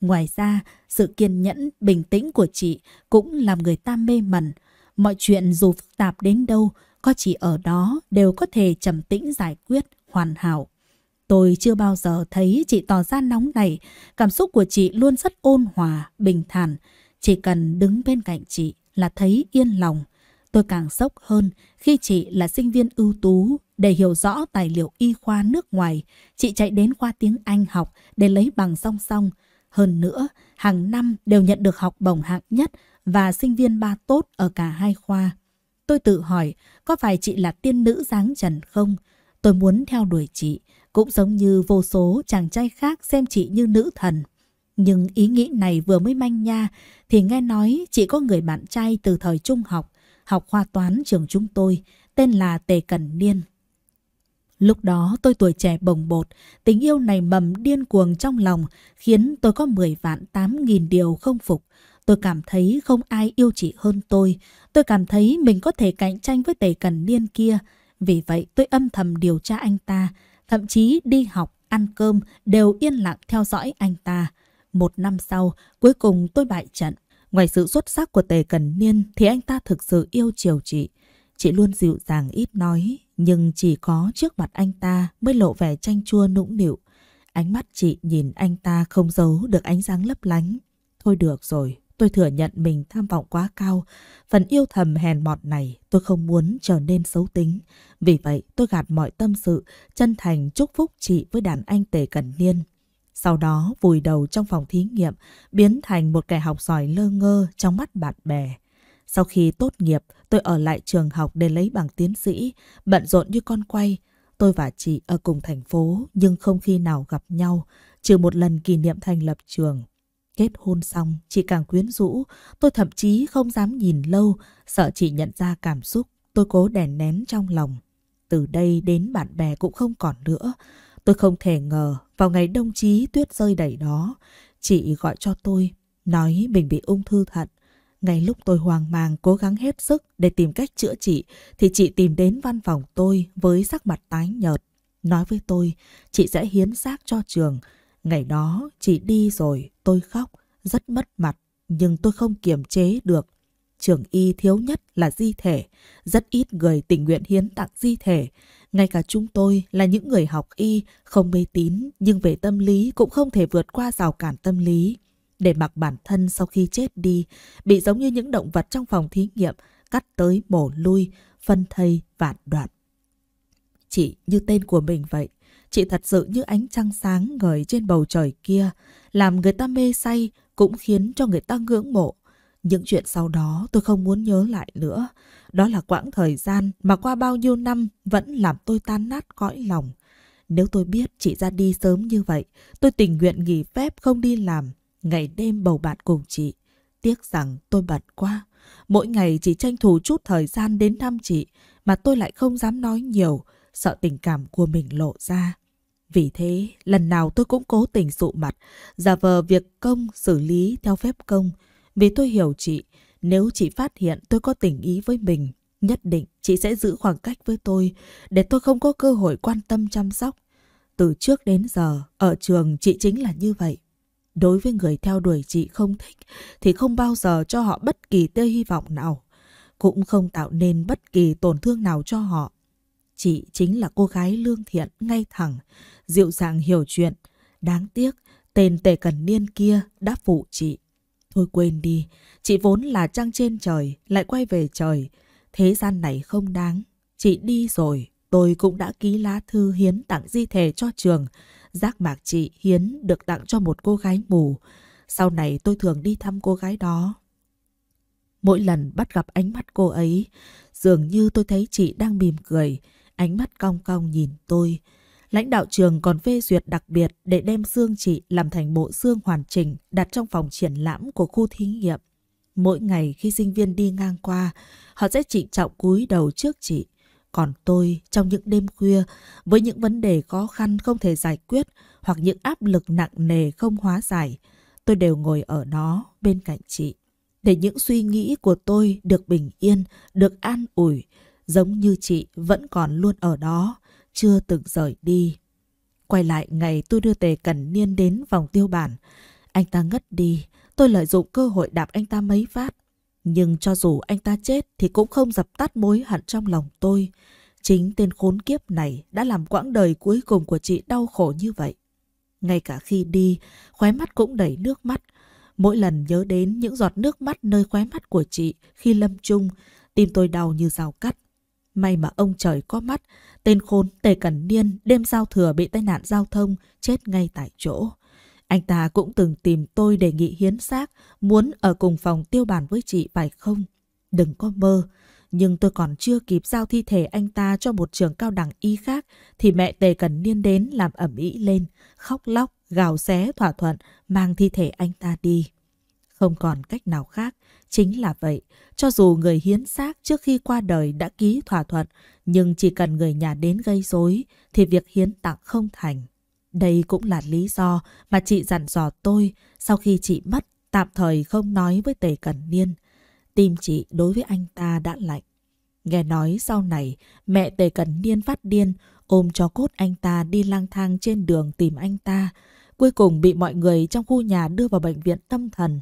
Ngoài ra, sự kiên nhẫn, bình tĩnh của chị cũng làm người ta mê mẩn. Mọi chuyện dù phức tạp đến đâu, có chị ở đó đều có thể trầm tĩnh giải quyết, hoàn hảo. Tôi chưa bao giờ thấy chị tỏ ra nóng nảy, cảm xúc của chị luôn rất ôn hòa, bình thản. Chỉ cần đứng bên cạnh chị là thấy yên lòng. Tôi càng sốc hơn khi chị là sinh viên ưu tú để hiểu rõ tài liệu y khoa nước ngoài. Chị chạy đến khoa tiếng Anh học để lấy bằng song song. Hơn nữa, hàng năm đều nhận được học bổng hạng nhất và sinh viên ba tốt ở cả hai khoa. Tôi tự hỏi có phải chị là tiên nữ dáng trần không? Tôi muốn theo đuổi chị, cũng giống như vô số chàng trai khác xem chị như nữ thần. Nhưng ý nghĩ này vừa mới manh nha thì nghe nói chị có người bạn trai từ thời trung học học khoa toán trường chúng tôi, tên là Tề Cẩn Niên. Lúc đó tôi tuổi trẻ bồng bột, tình yêu này mầm điên cuồng trong lòng, khiến tôi có 10 vạn 8 nghìn điều không phục. Tôi cảm thấy không ai yêu chị hơn tôi, tôi cảm thấy mình có thể cạnh tranh với Tề Cần Niên kia. Vì vậy tôi âm thầm điều tra anh ta, thậm chí đi học, ăn cơm đều yên lặng theo dõi anh ta. Một năm sau, cuối cùng tôi bại trận. Ngoài sự xuất sắc của Tề Cần Niên thì anh ta thực sự yêu chiều chị. Chị luôn dịu dàng ít nói, nhưng chỉ có trước mặt anh ta mới lộ vẻ chanh chua nũng nịu. Ánh mắt chị nhìn anh ta không giấu được ánh sáng lấp lánh. Thôi được rồi, tôi thừa nhận mình tham vọng quá cao. Phần yêu thầm hèn mọt này tôi không muốn trở nên xấu tính. Vì vậy tôi gạt mọi tâm sự, chân thành chúc phúc chị với đàn anh Tề Cần Niên. Sau đó vùi đầu trong phòng thí nghiệm, biến thành một kẻ học giỏi lơ ngơ trong mắt bạn bè. Sau khi tốt nghiệp, tôi ở lại trường học để lấy bằng tiến sĩ, bận rộn như con quay. Tôi và chị ở cùng thành phố nhưng không khi nào gặp nhau, trừ một lần kỷ niệm thành lập trường. Kết hôn xong, chị càng quyến rũ, tôi thậm chí không dám nhìn lâu, sợ chị nhận ra cảm xúc, tôi cố đè nén trong lòng. Từ đây đến bạn bè cũng không còn nữa, Tôi không thể ngờ vào ngày đông chí tuyết rơi đầy đó, chị gọi cho tôi, nói mình bị ung thư thận. Ngay lúc tôi hoang mang cố gắng hết sức để tìm cách chữa trị thì chị tìm đến văn phòng tôi với sắc mặt tái nhợt. Nói với tôi, chị sẽ hiến xác cho trường. Ngày đó, chị đi rồi, tôi khóc, rất mất mặt, nhưng tôi không kiềm chế được. Trường y thiếu nhất là di thể, rất ít người tình nguyện hiến tặng di thể. Ngay cả chúng tôi là những người học y, không mê tín, nhưng về tâm lý cũng không thể vượt qua rào cản tâm lý. Để mặc bản thân sau khi chết đi, bị giống như những động vật trong phòng thí nghiệm, cắt tới mổ lui, phân thây vạn đoạn. Chị như tên của mình vậy, chị thật sự như ánh trăng sáng ngời trên bầu trời kia, làm người ta mê say cũng khiến cho người ta ngưỡng mộ, những chuyện sau đó tôi không muốn nhớ lại nữa. Đó là quãng thời gian mà qua bao nhiêu năm vẫn làm tôi tan nát cõi lòng. Nếu tôi biết chị ra đi sớm như vậy, tôi tình nguyện nghỉ phép không đi làm, ngày đêm bầu bạn cùng chị. Tiếc rằng tôi bận quá, mỗi ngày chỉ tranh thủ chút thời gian đến thăm chị mà tôi lại không dám nói nhiều, sợ tình cảm của mình lộ ra. Vì thế, lần nào tôi cũng cố tình sụ mặt, giả vờ việc công xử lý theo phép công, vì tôi hiểu chị, nếu chị phát hiện tôi có tình ý với mình, nhất định chị sẽ giữ khoảng cách với tôi để tôi không có cơ hội quan tâm chăm sóc. Từ trước đến giờ, ở trường chị chính là như vậy. Đối với người theo đuổi chị không thích thì không bao giờ cho họ bất kỳ tê hy vọng nào. Cũng không tạo nên bất kỳ tổn thương nào cho họ. Chị chính là cô gái lương thiện, ngay thẳng, dịu dàng hiểu chuyện. Đáng tiếc, tên tề cần niên kia đã phụ chị. Thôi quên đi, chị vốn là trăng trên trời, lại quay về trời. Thế gian này không đáng. Chị đi rồi, tôi cũng đã ký lá thư hiến tặng di thể cho trường. Giác mạc chị hiến được tặng cho một cô gái mù. Sau này tôi thường đi thăm cô gái đó. Mỗi lần bắt gặp ánh mắt cô ấy, dường như tôi thấy chị đang mỉm cười, ánh mắt cong cong nhìn tôi lãnh đạo trường còn phê duyệt đặc biệt để đem xương chị làm thành bộ xương hoàn chỉnh đặt trong phòng triển lãm của khu thí nghiệm. Mỗi ngày khi sinh viên đi ngang qua, họ sẽ trịnh trọng cúi đầu trước chị. Còn tôi, trong những đêm khuya, với những vấn đề khó khăn không thể giải quyết hoặc những áp lực nặng nề không hóa giải, tôi đều ngồi ở đó bên cạnh chị. Để những suy nghĩ của tôi được bình yên, được an ủi, giống như chị vẫn còn luôn ở đó chưa từng rời đi. Quay lại ngày tôi đưa Tề Cần Niên đến vòng tiêu bản. Anh ta ngất đi, tôi lợi dụng cơ hội đạp anh ta mấy phát. Nhưng cho dù anh ta chết thì cũng không dập tắt mối hận trong lòng tôi. Chính tên khốn kiếp này đã làm quãng đời cuối cùng của chị đau khổ như vậy. Ngay cả khi đi, khóe mắt cũng đầy nước mắt. Mỗi lần nhớ đến những giọt nước mắt nơi khóe mắt của chị khi lâm chung, tim tôi đau như rào cắt. May mà ông trời có mắt, Tên khốn Tề Cẩn Niên đêm giao thừa bị tai nạn giao thông, chết ngay tại chỗ. Anh ta cũng từng tìm tôi đề nghị hiến xác, muốn ở cùng phòng tiêu bàn với chị phải không? Đừng có mơ. Nhưng tôi còn chưa kịp giao thi thể anh ta cho một trường cao đẳng y khác thì mẹ Tề Cần Niên đến làm ẩm ý lên, khóc lóc, gào xé thỏa thuận, mang thi thể anh ta đi. Không còn cách nào khác, chính là vậy. Cho dù người hiến xác trước khi qua đời đã ký thỏa thuận, nhưng chỉ cần người nhà đến gây rối thì việc hiến tặng không thành. Đây cũng là lý do mà chị dặn dò tôi sau khi chị mất tạm thời không nói với Tề Cẩn Niên. Tim chị đối với anh ta đã lạnh. Nghe nói sau này mẹ Tề Cẩn Niên phát điên ôm cho cốt anh ta đi lang thang trên đường tìm anh ta. Cuối cùng bị mọi người trong khu nhà đưa vào bệnh viện tâm thần.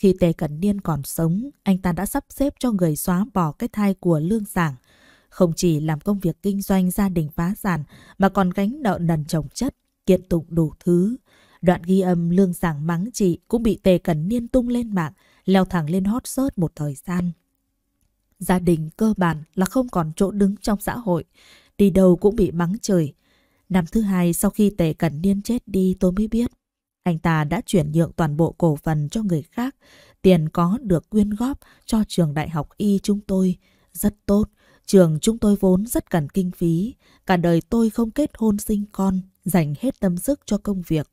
Khi Tề Cẩn Niên còn sống, anh ta đã sắp xếp cho người xóa bỏ cái thai của Lương Giảng. Không chỉ làm công việc kinh doanh gia đình phá sản mà còn gánh nợ nần chồng chất, kiện tụng đủ thứ. Đoạn ghi âm Lương Giảng mắng chị cũng bị Tề Cẩn Niên tung lên mạng, leo thẳng lên hot search một thời gian. Gia đình cơ bản là không còn chỗ đứng trong xã hội, đi đâu cũng bị mắng trời. Năm thứ hai sau khi Tề Cẩn Niên chết đi tôi mới biết anh ta đã chuyển nhượng toàn bộ cổ phần cho người khác, tiền có được quyên góp cho trường đại học y chúng tôi. Rất tốt, trường chúng tôi vốn rất cần kinh phí, cả đời tôi không kết hôn sinh con, dành hết tâm sức cho công việc.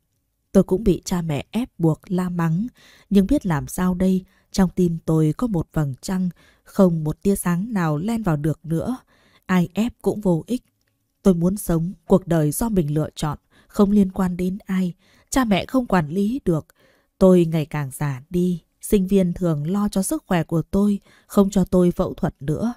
Tôi cũng bị cha mẹ ép buộc la mắng, nhưng biết làm sao đây, trong tim tôi có một vầng trăng, không một tia sáng nào len vào được nữa. Ai ép cũng vô ích. Tôi muốn sống cuộc đời do mình lựa chọn, không liên quan đến ai, cha mẹ không quản lý được. Tôi ngày càng già đi, sinh viên thường lo cho sức khỏe của tôi, không cho tôi phẫu thuật nữa.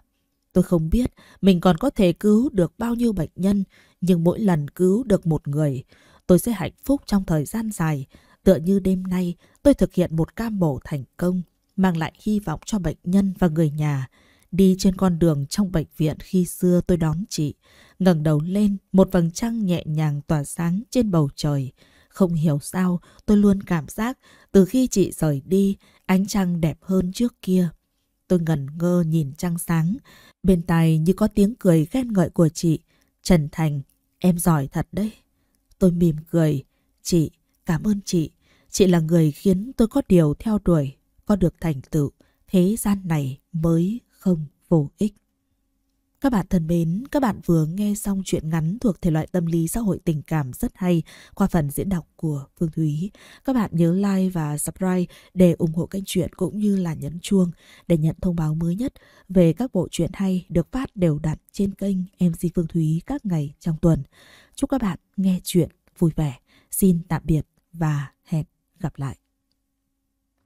Tôi không biết mình còn có thể cứu được bao nhiêu bệnh nhân, nhưng mỗi lần cứu được một người, tôi sẽ hạnh phúc trong thời gian dài. Tựa như đêm nay, tôi thực hiện một ca mổ thành công, mang lại hy vọng cho bệnh nhân và người nhà. Đi trên con đường trong bệnh viện khi xưa tôi đón chị, ngẩng đầu lên, một vầng trăng nhẹ nhàng tỏa sáng trên bầu trời. Không hiểu sao, tôi luôn cảm giác từ khi chị rời đi, ánh trăng đẹp hơn trước kia. Tôi ngẩn ngơ nhìn trăng sáng, bên tai như có tiếng cười ghen ngợi của chị. Trần Thành, em giỏi thật đấy. Tôi mỉm cười, chị, cảm ơn chị. Chị là người khiến tôi có điều theo đuổi, có được thành tựu, thế gian này mới không vô ích. Các bạn thân mến, các bạn vừa nghe xong chuyện ngắn thuộc thể loại tâm lý xã hội tình cảm rất hay qua phần diễn đọc của Phương Thúy. Các bạn nhớ like và subscribe để ủng hộ kênh truyện cũng như là nhấn chuông để nhận thông báo mới nhất về các bộ truyện hay được phát đều đặn trên kênh MC Phương Thúy các ngày trong tuần. Chúc các bạn nghe chuyện vui vẻ. Xin tạm biệt và hẹn gặp lại.